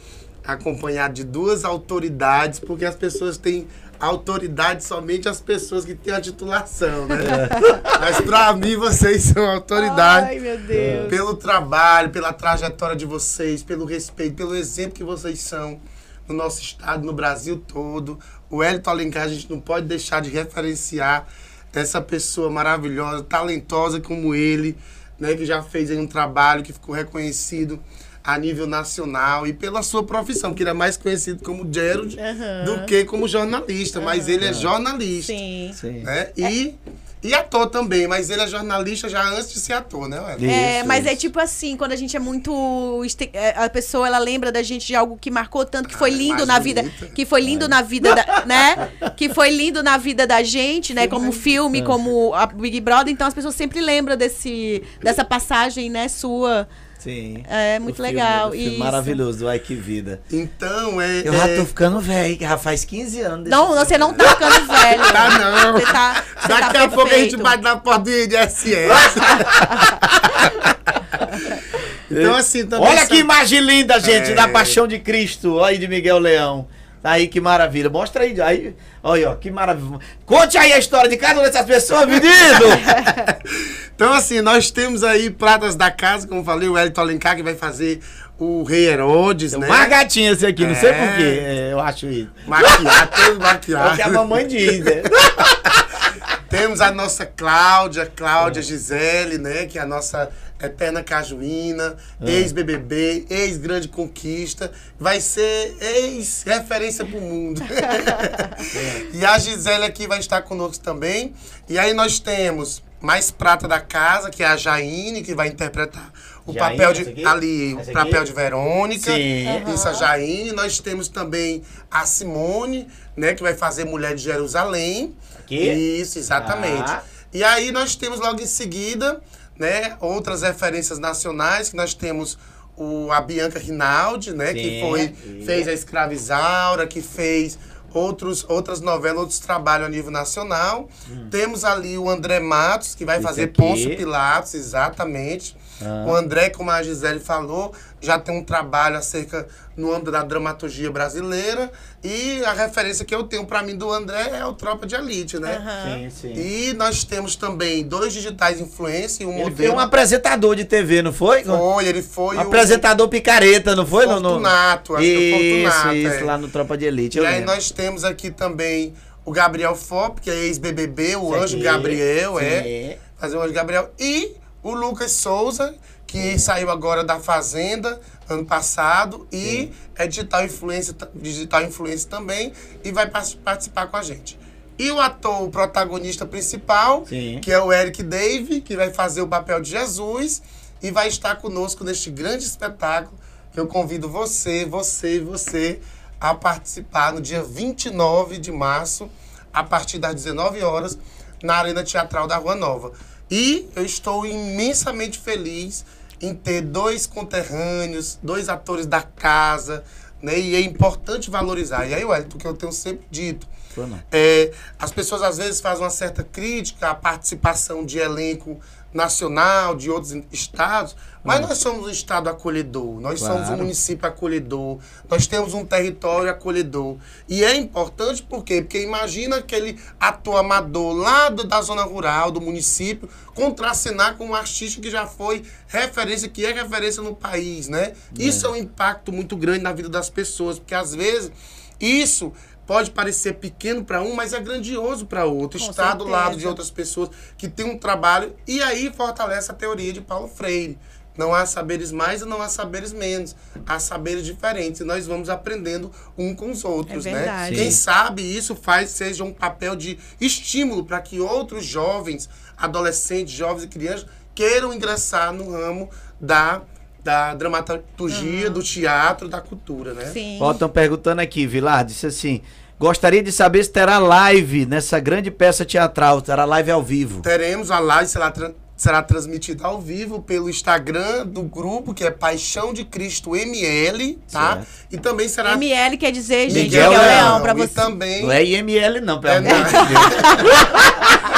Acompanhado de duas autoridades, porque as pessoas têm autoridade somente as pessoas que têm a titulação, né? Mas pra mim vocês são autoridade. Ai, meu Deus. É. Pelo trabalho, pela trajetória de vocês, pelo respeito, pelo exemplo que vocês são no nosso estado, no Brasil todo. O Hélito Alencar, a gente não pode deixar de referenciar essa pessoa maravilhosa, talentosa como ele né, que já fez aí um trabalho que ficou reconhecido a nível nacional e pela sua profissão, que ele é mais conhecido como Gerald uhum. do que como jornalista, uhum. mas ele é, é. jornalista. Sim. Né? E é e ator também, mas ele é jornalista já antes de ser ator, né? Isso, é, mas é isso. é tipo assim, quando a gente é muito. É, a pessoa ela lembra da gente de algo que marcou tanto, que foi ah, é lindo ah, na vida. Que foi lindo na vida, da, né? Que foi lindo na vida da gente, né? Como filme, como a Big Brother. Então as pessoas sempre lembram desse, dessa passagem, né, sua Sim. É muito o legal. Filme, filme maravilhoso Ai Que Vida. Então, é. Eu é... já tô ficando velho, já faz 15 anos. Não, filme. você não tá ficando velho. tá, não. Você tá, você Daqui tá a pouco a gente bate na porta do INSS. então, assim, Olha que imagem linda, gente, é... da Paixão de Cristo, olha aí de Miguel Leão. Aí que maravilha. Mostra aí. aí olha, ó, que maravilha. Conte aí a história de cada uma dessas pessoas, menino! então, assim, nós temos aí pratas da casa, como falei, o Elton Alencar que vai fazer o Rei Herodes, né? Uma gatinha esse assim aqui, é... não sei porquê. É. é, eu acho isso. Maquiar, todo maquiado. É o que a mamãe diz, né? Temos a nossa Cláudia, Cláudia é. Gisele, né? Que é a nossa é cajuína, ex-BBB, ex-grande conquista, vai ser ex-referência pro mundo. e a Gisele aqui vai estar conosco também. E aí nós temos mais prata da casa, que é a Jaine, que vai interpretar o Jaine, papel de ali, o papel de Verônica. Sim. Isso a Jaine. Nós temos também a Simone, né, que vai fazer Mulher de Jerusalém. Aqui? Isso, exatamente. Ah. E aí nós temos logo em seguida né? Outras referências nacionais que nós temos o, a Bianca Rinaldi, né? Sim, que foi, fez a Escravizaura, que fez outros, outras novelas, outros trabalhos a nível nacional. Hum. Temos ali o André Matos, que vai Esse fazer aqui. Ponço Pilatos, exatamente. Ah. O André, como a Gisele falou, já tem um trabalho acerca no âmbito da dramaturgia brasileira e a referência que eu tenho para mim do André é o Tropa de Elite, né? Uhum. Sim, sim. E nós temos também dois digitais influência e um ele modelo. foi um apresentador de TV, não foi? Foi, ele foi um apresentador o... picareta, não foi? Fortunato, no... acho que é Fortunato. Isso, é. lá no Tropa de Elite. E aí lembro. nós temos aqui também o Gabriel Fop, que é ex-BBB, o Anjo Gabriel, sim. é. Fazer o Anjo Gabriel. E o Lucas Souza, que Sim. saiu agora da Fazenda ano passado e Sim. é digital influencer, digital influência também e vai participar com a gente. E o ator, o protagonista principal, Sim. que é o Eric Dave, que vai fazer o papel de Jesus e vai estar conosco neste grande espetáculo que eu convido você, você e você a participar no dia 29 de março, a partir das 19 horas, na Arena Teatral da Rua Nova. E eu estou imensamente feliz em ter dois conterrâneos, dois atores da casa, né? E é importante valorizar. E aí, Wellington, que eu tenho sempre dito, é, as pessoas às vezes fazem uma certa crítica à participação de elenco nacional, de outros estados, mas hum. nós somos um estado acolhedor, nós claro. somos um município acolhedor, nós temos um território acolhedor. E é importante por quê? Porque imagina aquele ator amador lá da zona rural, do município, contracenar com um artista que já foi referência, que é referência no país, né? É. Isso é um impacto muito grande na vida das pessoas, porque às vezes isso pode parecer pequeno para um, mas é grandioso para outro. Com Está certeza. do lado de outras pessoas que tem um trabalho e aí fortalece a teoria de Paulo Freire. Não há saberes mais e não há saberes menos. Há saberes diferentes. E nós vamos aprendendo um com os outros, é né? Quem sabe isso faz seja um papel de estímulo para que outros jovens, adolescentes, jovens e crianças queiram ingressar no ramo da da dramaturgia, uhum. do teatro, da cultura, né? Sim. Ó, estão perguntando aqui, Vilar, disse assim. Gostaria de saber se terá live nessa grande peça teatral, terá live ao vivo. Teremos a live, será, tra será transmitida ao vivo pelo Instagram do grupo, que é Paixão de Cristo ML, tá? Certo. E também será... ML quer dizer, Miguel gente, Miguel, Leão, Leão pra você. E também... Não é IML não, pelo é amor de Deus.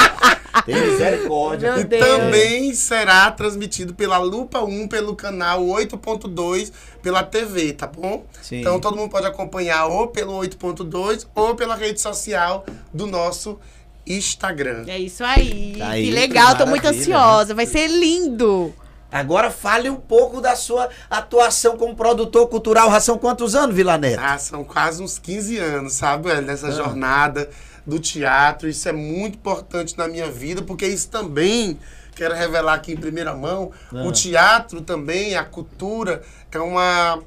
Tem misericórdia. Meu e Deus. também será transmitido pela Lupa 1, pelo canal 8.2, pela TV, tá bom? Sim. Então todo mundo pode acompanhar ou pelo 8.2 ou pela rede social do nosso Instagram. É isso aí. Tá aí que legal, Estou tô muito né? ansiosa. Vai ser lindo. Agora fale um pouco da sua atuação como produtor cultural. Ração quantos anos, Vila Neto? Ah, são quase uns 15 anos, sabe, nessa ah. jornada do teatro. Isso é muito importante na minha vida, porque isso também quero revelar aqui em primeira mão. Ah. O teatro também, a cultura, é uma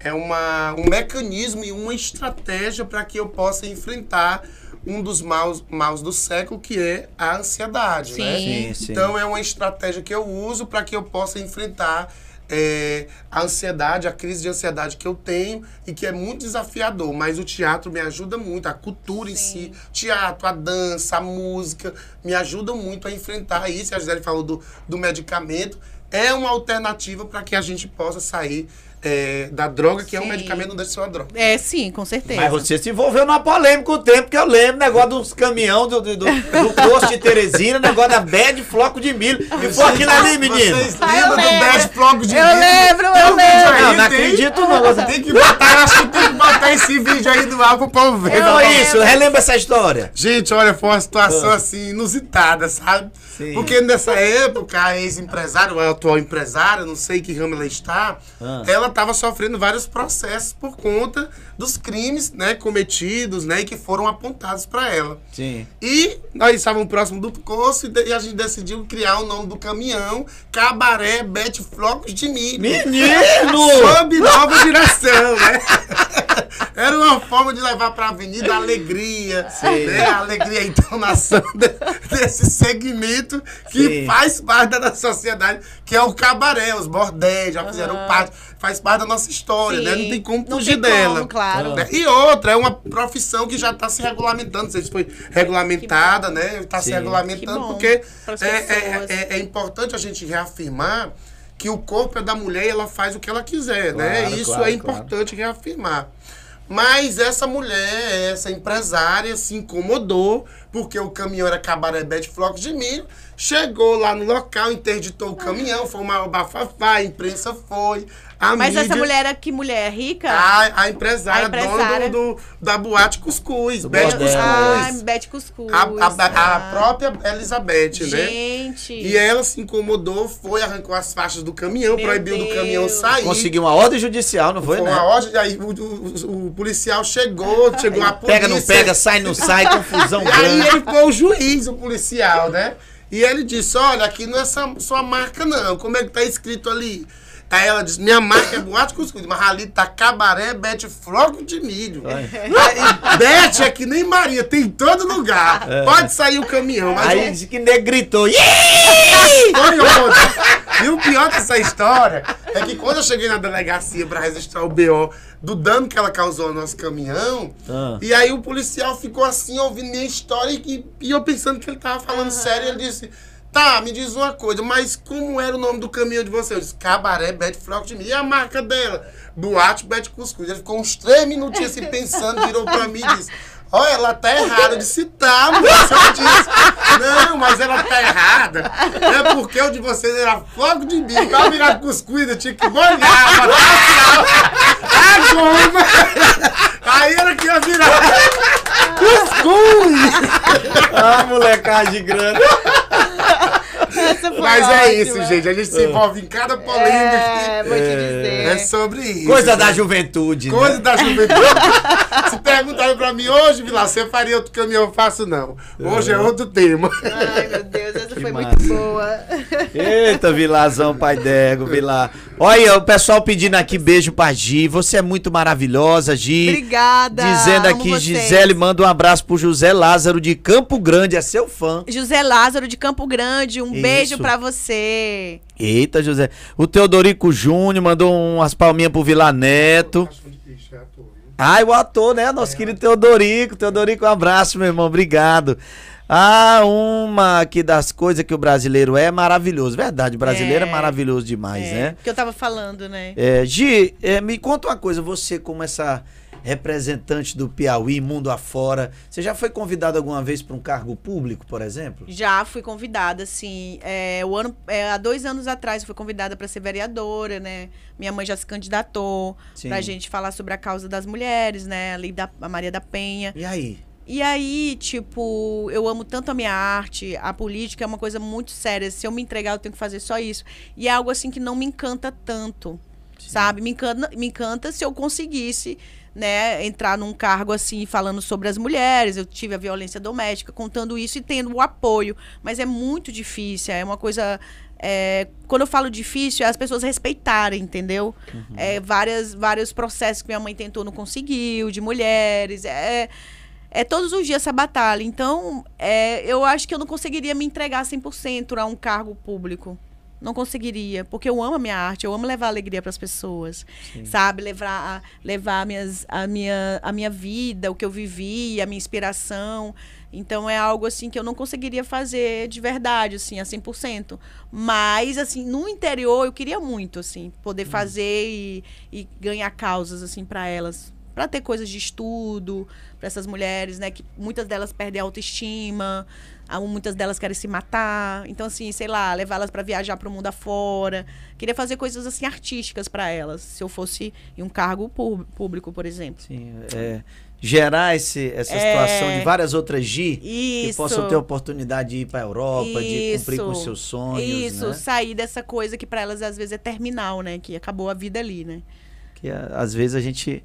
é uma, um mecanismo e uma estratégia para que eu possa enfrentar um dos maus, maus do século, que é a ansiedade, né? sim. né? Sim, sim. Então é uma estratégia que eu uso para que eu possa enfrentar é, a ansiedade, a crise de ansiedade que eu tenho e que é muito desafiador. Mas o teatro me ajuda muito, a cultura Sim. em si, teatro, a dança, a música, me ajudam muito a enfrentar isso. A Gisele falou do, do medicamento. É uma alternativa para que a gente possa sair é, da droga, que sim. é um medicamento, não deixa ser uma droga. É, sim, com certeza. Mas você se envolveu numa polêmica o tempo que eu lembro, negócio dos caminhão do, do, do, do posto de Teresina, negócio da bad floco de milho. E foi aquilo ali, menino. Vocês lembram do bad floco de eu milho? Eu lembro, eu, eu lembro. Não, não acredito não. Você tem que botar, acho que tem que botar esse vídeo aí do ar pro povo ver. Não, tá é isso, relembra essa história. Gente, olha, foi uma situação ah. assim, inusitada, sabe? Sim. Porque nessa época, a ex-empresária, a atual empresária, não sei que ramo ela está, ah. ela estava sofrendo vários processos por conta dos crimes né, cometidos né, e que foram apontados para ela. Sim. E nós estávamos próximo do curso e, a gente decidiu criar o nome do caminhão Cabaré Bete Flocos de Milho. Menino! Sob nova direção, né? Era uma forma de levar para a avenida a alegria, né? a alegria então entonação de, desse segmento que Sim. faz parte da nossa sociedade, que é o cabaré, os bordéis, já fizeram uhum. parte, faz parte da nossa história, Sim. né? Não tem como Não fugir tem dela. Como, claro. Né? E outra, é uma profissão que já está se regulamentando, se foi regulamentada, né? Está se regulamentando, porque é, é, é, é, é importante a gente reafirmar que o corpo é da mulher e ela faz o que ela quiser, né? claro, né? Isso é claro, é importante claro. reafirmar. Mas essa mulher, essa empresária se incomodou, porque o caminhão era cabaré de flocos de milho. Chegou lá no local, interditou o caminhão, foi uma bafafá, a imprensa foi, a Mas mídia, essa mulher é que mulher? Rica? A, a empresária, a empresária. dona do, do, da boate Cuscuz, Bete Cuscuz. Ah, Bete Cuscuz. A, a, a tá. própria Elizabeth, Gente. né? Gente. E ela se incomodou, foi, arrancou as faixas do caminhão, Meu proibiu Deus. do caminhão sair. Conseguiu uma ordem judicial, não foi, foi né? uma ordem, aí o, o, o policial chegou, chegou a polícia. Pega, não pega, sai, não sai, confusão grande. Aí ele foi o juiz, o policial, né? E ele disse, olha, aqui não é sua marca não, como é que tá escrito ali? Aí ela diz: minha marca é boate cuscuz, mas ali tá cabaré, bete floco de milho. bete é que nem Maria, tem em todo lugar. É. Pode sair o caminhão. Mas Aí eu... diz que nem gritou. Foi E o pior dessa história é que quando eu cheguei na delegacia para registrar o BO do dano que ela causou ao nosso caminhão, ah. e aí o policial ficou assim ouvindo minha história e, e eu pensando que ele tava falando ah. sério, ele disse. Tá, me diz uma coisa, mas como era o nome do caminhão de vocês? Eu disse, Cabaré de Flock E a marca dela? Boate Bete Cuscuz. Ele ficou uns três minutinhos assim pensando, virou pra mim e disse, Olha, ela tá errada. Eu disse, tá, moça, disse. Não, mas ela tá errada. É porque o de vocês era fogo de bico. Pra virar cuscuz, eu tinha que molhar pra dar a goma. Ah, aí era que ia virar cuscuz. Ah, molecada de grana essa foi Mas é ótima. é isso, gente. A gente se envolve em cada polêmica. É, vou te é. dizer. É sobre isso. Coisa da juventude. Coisa né? da juventude. Né? se perguntarem pra mim hoje, Vilas, você faria outro caminho? Eu faço não. Hoje é, é. outro tema. Ai, meu Deus, essa que foi massa. muito boa. Eita, Vilazão, pai Dego, Vilas. Olha, o pessoal pedindo aqui beijo pra Gi. Você é muito maravilhosa, Gi. Obrigada. Dizendo aqui, vocês. Gisele, manda um abraço pro José Lázaro de Campo Grande, é seu fã. José Lázaro de Campo Grande, um beijo beijo para você. Eita, José. O Teodorico Júnior mandou umas palminhas pro Vila Neto. É ah, é o ator, né? Nosso é. querido é Teodorico. Teodorico, um abraço, meu irmão. Obrigado. Ah, uma aqui das coisas que o brasileiro é maravilhoso. Verdade, o brasileiro é, é maravilhoso demais, é, né? Que eu tava falando, né? É, Gi, é, me conta uma coisa, você como essa representante do Piauí, mundo afora. Você já foi convidada alguma vez para um cargo público, por exemplo? Já fui convidada, sim. É, o ano, é, há dois anos atrás fui convidada para ser vereadora, né? Minha mãe já se candidatou para a gente falar sobre a causa das mulheres, né? A lei da a Maria da Penha. E aí? E aí, tipo, eu amo tanto a minha arte, a política é uma coisa muito séria. Se eu me entregar, eu tenho que fazer só isso. E é algo assim que não me encanta tanto. Sim. sabe? Me encanta, me encanta se eu conseguisse né, entrar num cargo assim, falando sobre as mulheres, eu tive a violência doméstica, contando isso e tendo o apoio. Mas é muito difícil, é uma coisa. É, quando eu falo difícil, é as pessoas respeitarem, entendeu? Uhum. É, várias, vários processos que minha mãe tentou, não conseguiu, de mulheres. É, é todos os dias essa batalha. Então, é, eu acho que eu não conseguiria me entregar 100% a um cargo público não conseguiria, porque eu amo a minha arte, eu amo levar alegria para as pessoas, Sim. sabe? Levar, levar minhas, a, minha, a minha vida, o que eu vivi, a minha inspiração. Então é algo assim que eu não conseguiria fazer de verdade, assim, a 100%. Mas assim, no interior eu queria muito assim, poder uhum. fazer e, e ganhar causas assim para elas, para ter coisas de estudo para essas mulheres, né, que muitas delas perdem a autoestima, ah, muitas delas querem se matar. Então, assim, sei lá, levá-las para viajar para o mundo afora. Queria fazer coisas, assim, artísticas para elas. Se eu fosse em um cargo público, por exemplo. Sim, é gerar esse, essa é. situação de várias outras G que possam ter oportunidade de ir para a Europa, Isso. de cumprir com seus sonhos. Isso, né? sair dessa coisa que para elas às vezes é terminal, né? Que acabou a vida ali, né? Que às vezes a gente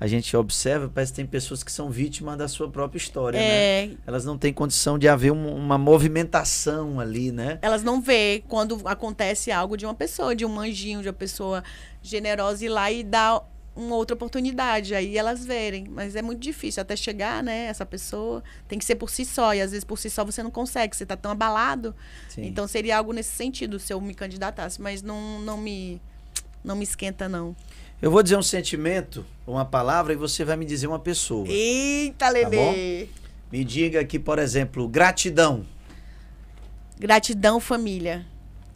a gente observa, parece que tem pessoas que são vítimas da sua própria história, né? é... né? Elas não têm condição de haver um, uma movimentação ali, né? Elas não vê quando acontece algo de uma pessoa, de um anjinho, de uma pessoa generosa ir lá e dar uma outra oportunidade, aí elas verem. Mas é muito difícil até chegar, né? Essa pessoa tem que ser por si só. E às vezes por si só você não consegue, você está tão abalado. Sim. Então seria algo nesse sentido se eu me candidatasse. Mas não, não me não me esquenta, não. Eu vou dizer um sentimento, uma palavra, e você vai me dizer uma pessoa. Eita, tá Lelê! Tá me diga aqui, por exemplo, gratidão. Gratidão, família.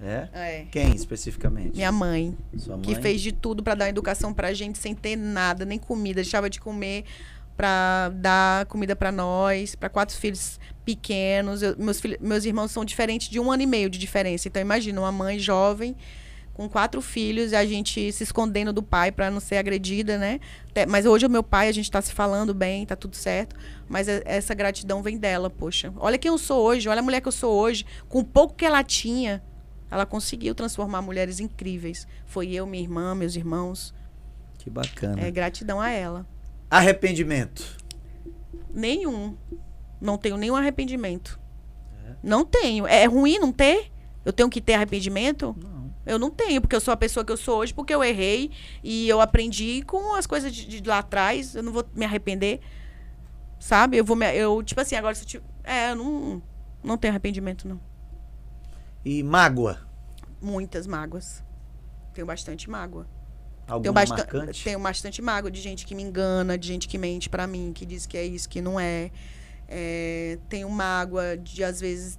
É? é? Quem especificamente? Minha mãe, mãe, Que fez de tudo para dar educação pra gente sem ter nada, nem comida. Deixava de comer para dar comida para nós, para quatro filhos pequenos. Eu, meus, filhos, meus irmãos são diferentes de um ano e meio de diferença. Então, imagina uma mãe jovem com quatro filhos e a gente se escondendo do pai para não ser agredida, né? Mas hoje é o meu pai, a gente está se falando bem, tá tudo certo. Mas é, essa gratidão vem dela, poxa. Olha quem eu sou hoje, olha a mulher que eu sou hoje. Com o pouco que ela tinha, ela conseguiu transformar mulheres incríveis. Foi eu, minha irmã, meus irmãos. Que bacana. É gratidão a ela. Arrependimento? Nenhum. Não tenho nenhum arrependimento. É. Não tenho. É ruim não ter? Eu tenho que ter arrependimento? Não. Eu não tenho, porque eu sou a pessoa que eu sou hoje, porque eu errei e eu aprendi com as coisas de, de lá atrás. Eu não vou me arrepender. Sabe? Eu vou me, Eu, tipo assim, agora se eu tipo, É, eu não, não tenho arrependimento, não. E mágoa? Muitas mágoas. Tenho bastante mágoa. Alguma tenho, marcante? tenho bastante mágoa de gente que me engana, de gente que mente para mim, que diz que é isso, que não é. é tenho mágoa de, às vezes,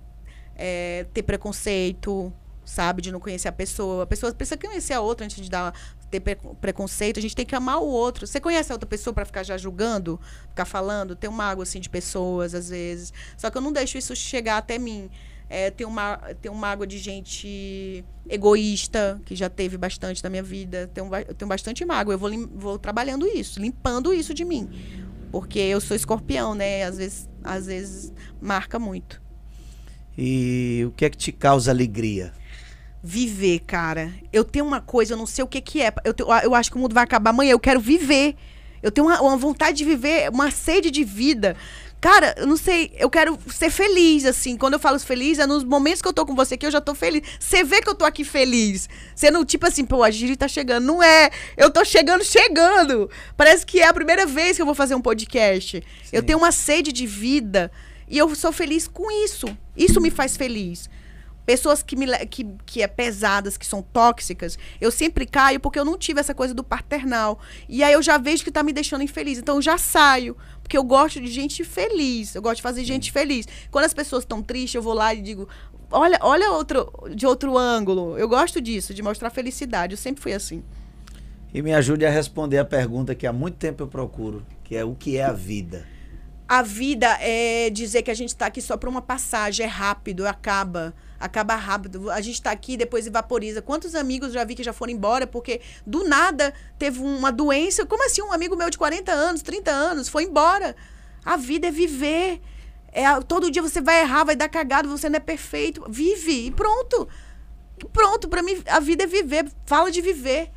é, ter preconceito sabe? De não conhecer a pessoa. A pessoa precisa conhecer a outra antes de dar, ter preconceito. A gente tem que amar o outro. Você conhece a outra pessoa para ficar já julgando, ficar falando? Tem um mago assim de pessoas, às vezes. Só que eu não deixo isso chegar até mim. É, tem, uma, tem uma água de gente egoísta, que já teve bastante na minha vida. Tem um, eu tenho bastante mágoa. Eu vou, vou trabalhando isso, limpando isso de mim. Porque eu sou escorpião, né? Às vezes, às vezes marca muito. E o que é que te causa alegria? viver, cara. Eu tenho uma coisa, eu não sei o que que é. Eu, tenho, eu acho que o mundo vai acabar amanhã, eu quero viver. Eu tenho uma, uma, vontade de viver, uma sede de vida. Cara, eu não sei, eu quero ser feliz, assim. Quando eu falo feliz, é nos momentos que eu tô com você que eu já tô feliz. Você vê que eu tô aqui feliz. Você não, tipo assim, pô, a Giri tá chegando. Não é. Eu tô chegando, chegando. Parece que é a primeira vez que eu vou fazer um podcast. Sim. Eu tenho uma sede de vida. E eu sou feliz com isso. Isso me faz feliz. Pessoas que, me, que, que é pesadas, que são tóxicas, eu sempre caio porque eu não tive essa coisa do paternal. E aí eu já vejo que tá me deixando infeliz. Então eu já saio. Porque eu gosto de gente feliz. Eu gosto de fazer gente feliz. Quando as pessoas estão tristes, eu vou lá e digo: olha, olha outro, de outro ângulo. Eu gosto disso, de mostrar felicidade. Eu sempre fui assim. E me ajude a responder a pergunta que há muito tempo eu procuro, que é o que é a vida? A vida é dizer que a gente está aqui só para uma passagem, é rápido, acaba acaba rápido. A gente está aqui, depois evaporiza. Quantos amigos já vi que já foram embora porque do nada teve uma doença? Como assim um amigo meu de 40 anos, 30 anos foi embora? A vida é viver. É, todo dia você vai errar, vai dar cagado, você não é perfeito. Vive e pronto. Pronto, para mim a vida é viver. Fala de viver.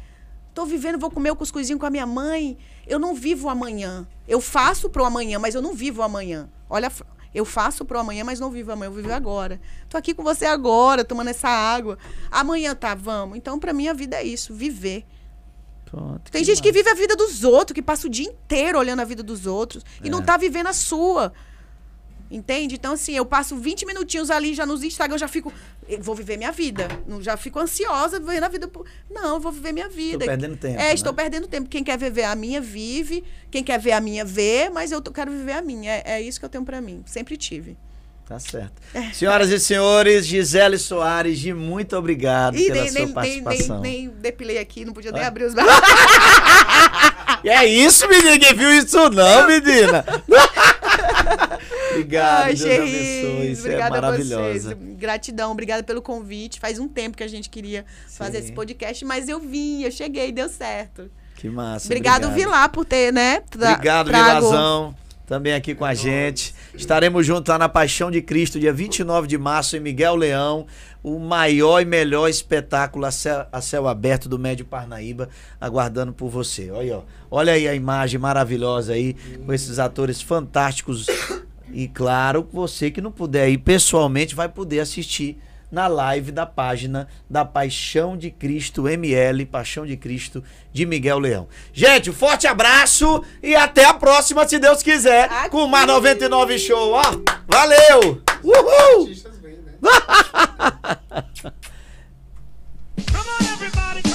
Tô vivendo, vou comer o cuscuzinho com a minha mãe. Eu não vivo amanhã. Eu faço pro amanhã, mas eu não vivo amanhã. Olha a eu faço pro amanhã, mas não vivo amanhã, eu vivo agora. Tô aqui com você agora, tomando essa água. Amanhã tá, vamos. Então, pra mim, a vida é isso, viver. Pronto, Tem que gente massa. que vive a vida dos outros, que passa o dia inteiro olhando a vida dos outros é. e não é. tá vivendo a sua. Entende? Então, assim, eu passo 20 minutinhos ali já nos Instagram, eu já fico. Eu vou viver minha vida. Não, já fico ansiosa vivendo a vida. Não, vou viver minha vida. Estou perdendo tempo. É, né? estou perdendo tempo. Quem quer viver a minha, vive. Quem quer ver a minha, vê. Mas eu quero viver a minha. É, é isso que eu tenho para mim. Sempre tive. Tá certo. É. Senhoras e senhores, Gisele Soares, de muito obrigado e pela nem, sua nem, participação. Nem, nem, depilei aqui, não podia nem ah. abrir os braços. é isso, menina. Ninguém viu isso não, menina. Obrigado, Ai, Deus abençoe. É obrigada é a vocês. Gratidão, obrigada pelo convite. Faz um tempo que a gente queria Sim. fazer esse podcast, mas eu vim, eu cheguei, deu certo. Que massa. Obrigado, obrigado. Vilar, por ter, né? Tra obrigado, trago... Vilazão também aqui com a gente. Estaremos juntos lá na Paixão de Cristo, dia 29 de março, em Miguel Leão, o maior e melhor espetáculo a céu, a céu aberto do Médio Parnaíba, aguardando por você. Olha, olha aí a imagem maravilhosa aí, com esses atores fantásticos. E claro, você que não puder ir pessoalmente vai poder assistir na live da página da Paixão de Cristo ML, Paixão de Cristo de Miguel Leão. Gente, um forte abraço e até a próxima, se Deus quiser, Aqui. com o Mar 99 Show. Ó, valeu! Uhul! Né? Come on, everybody!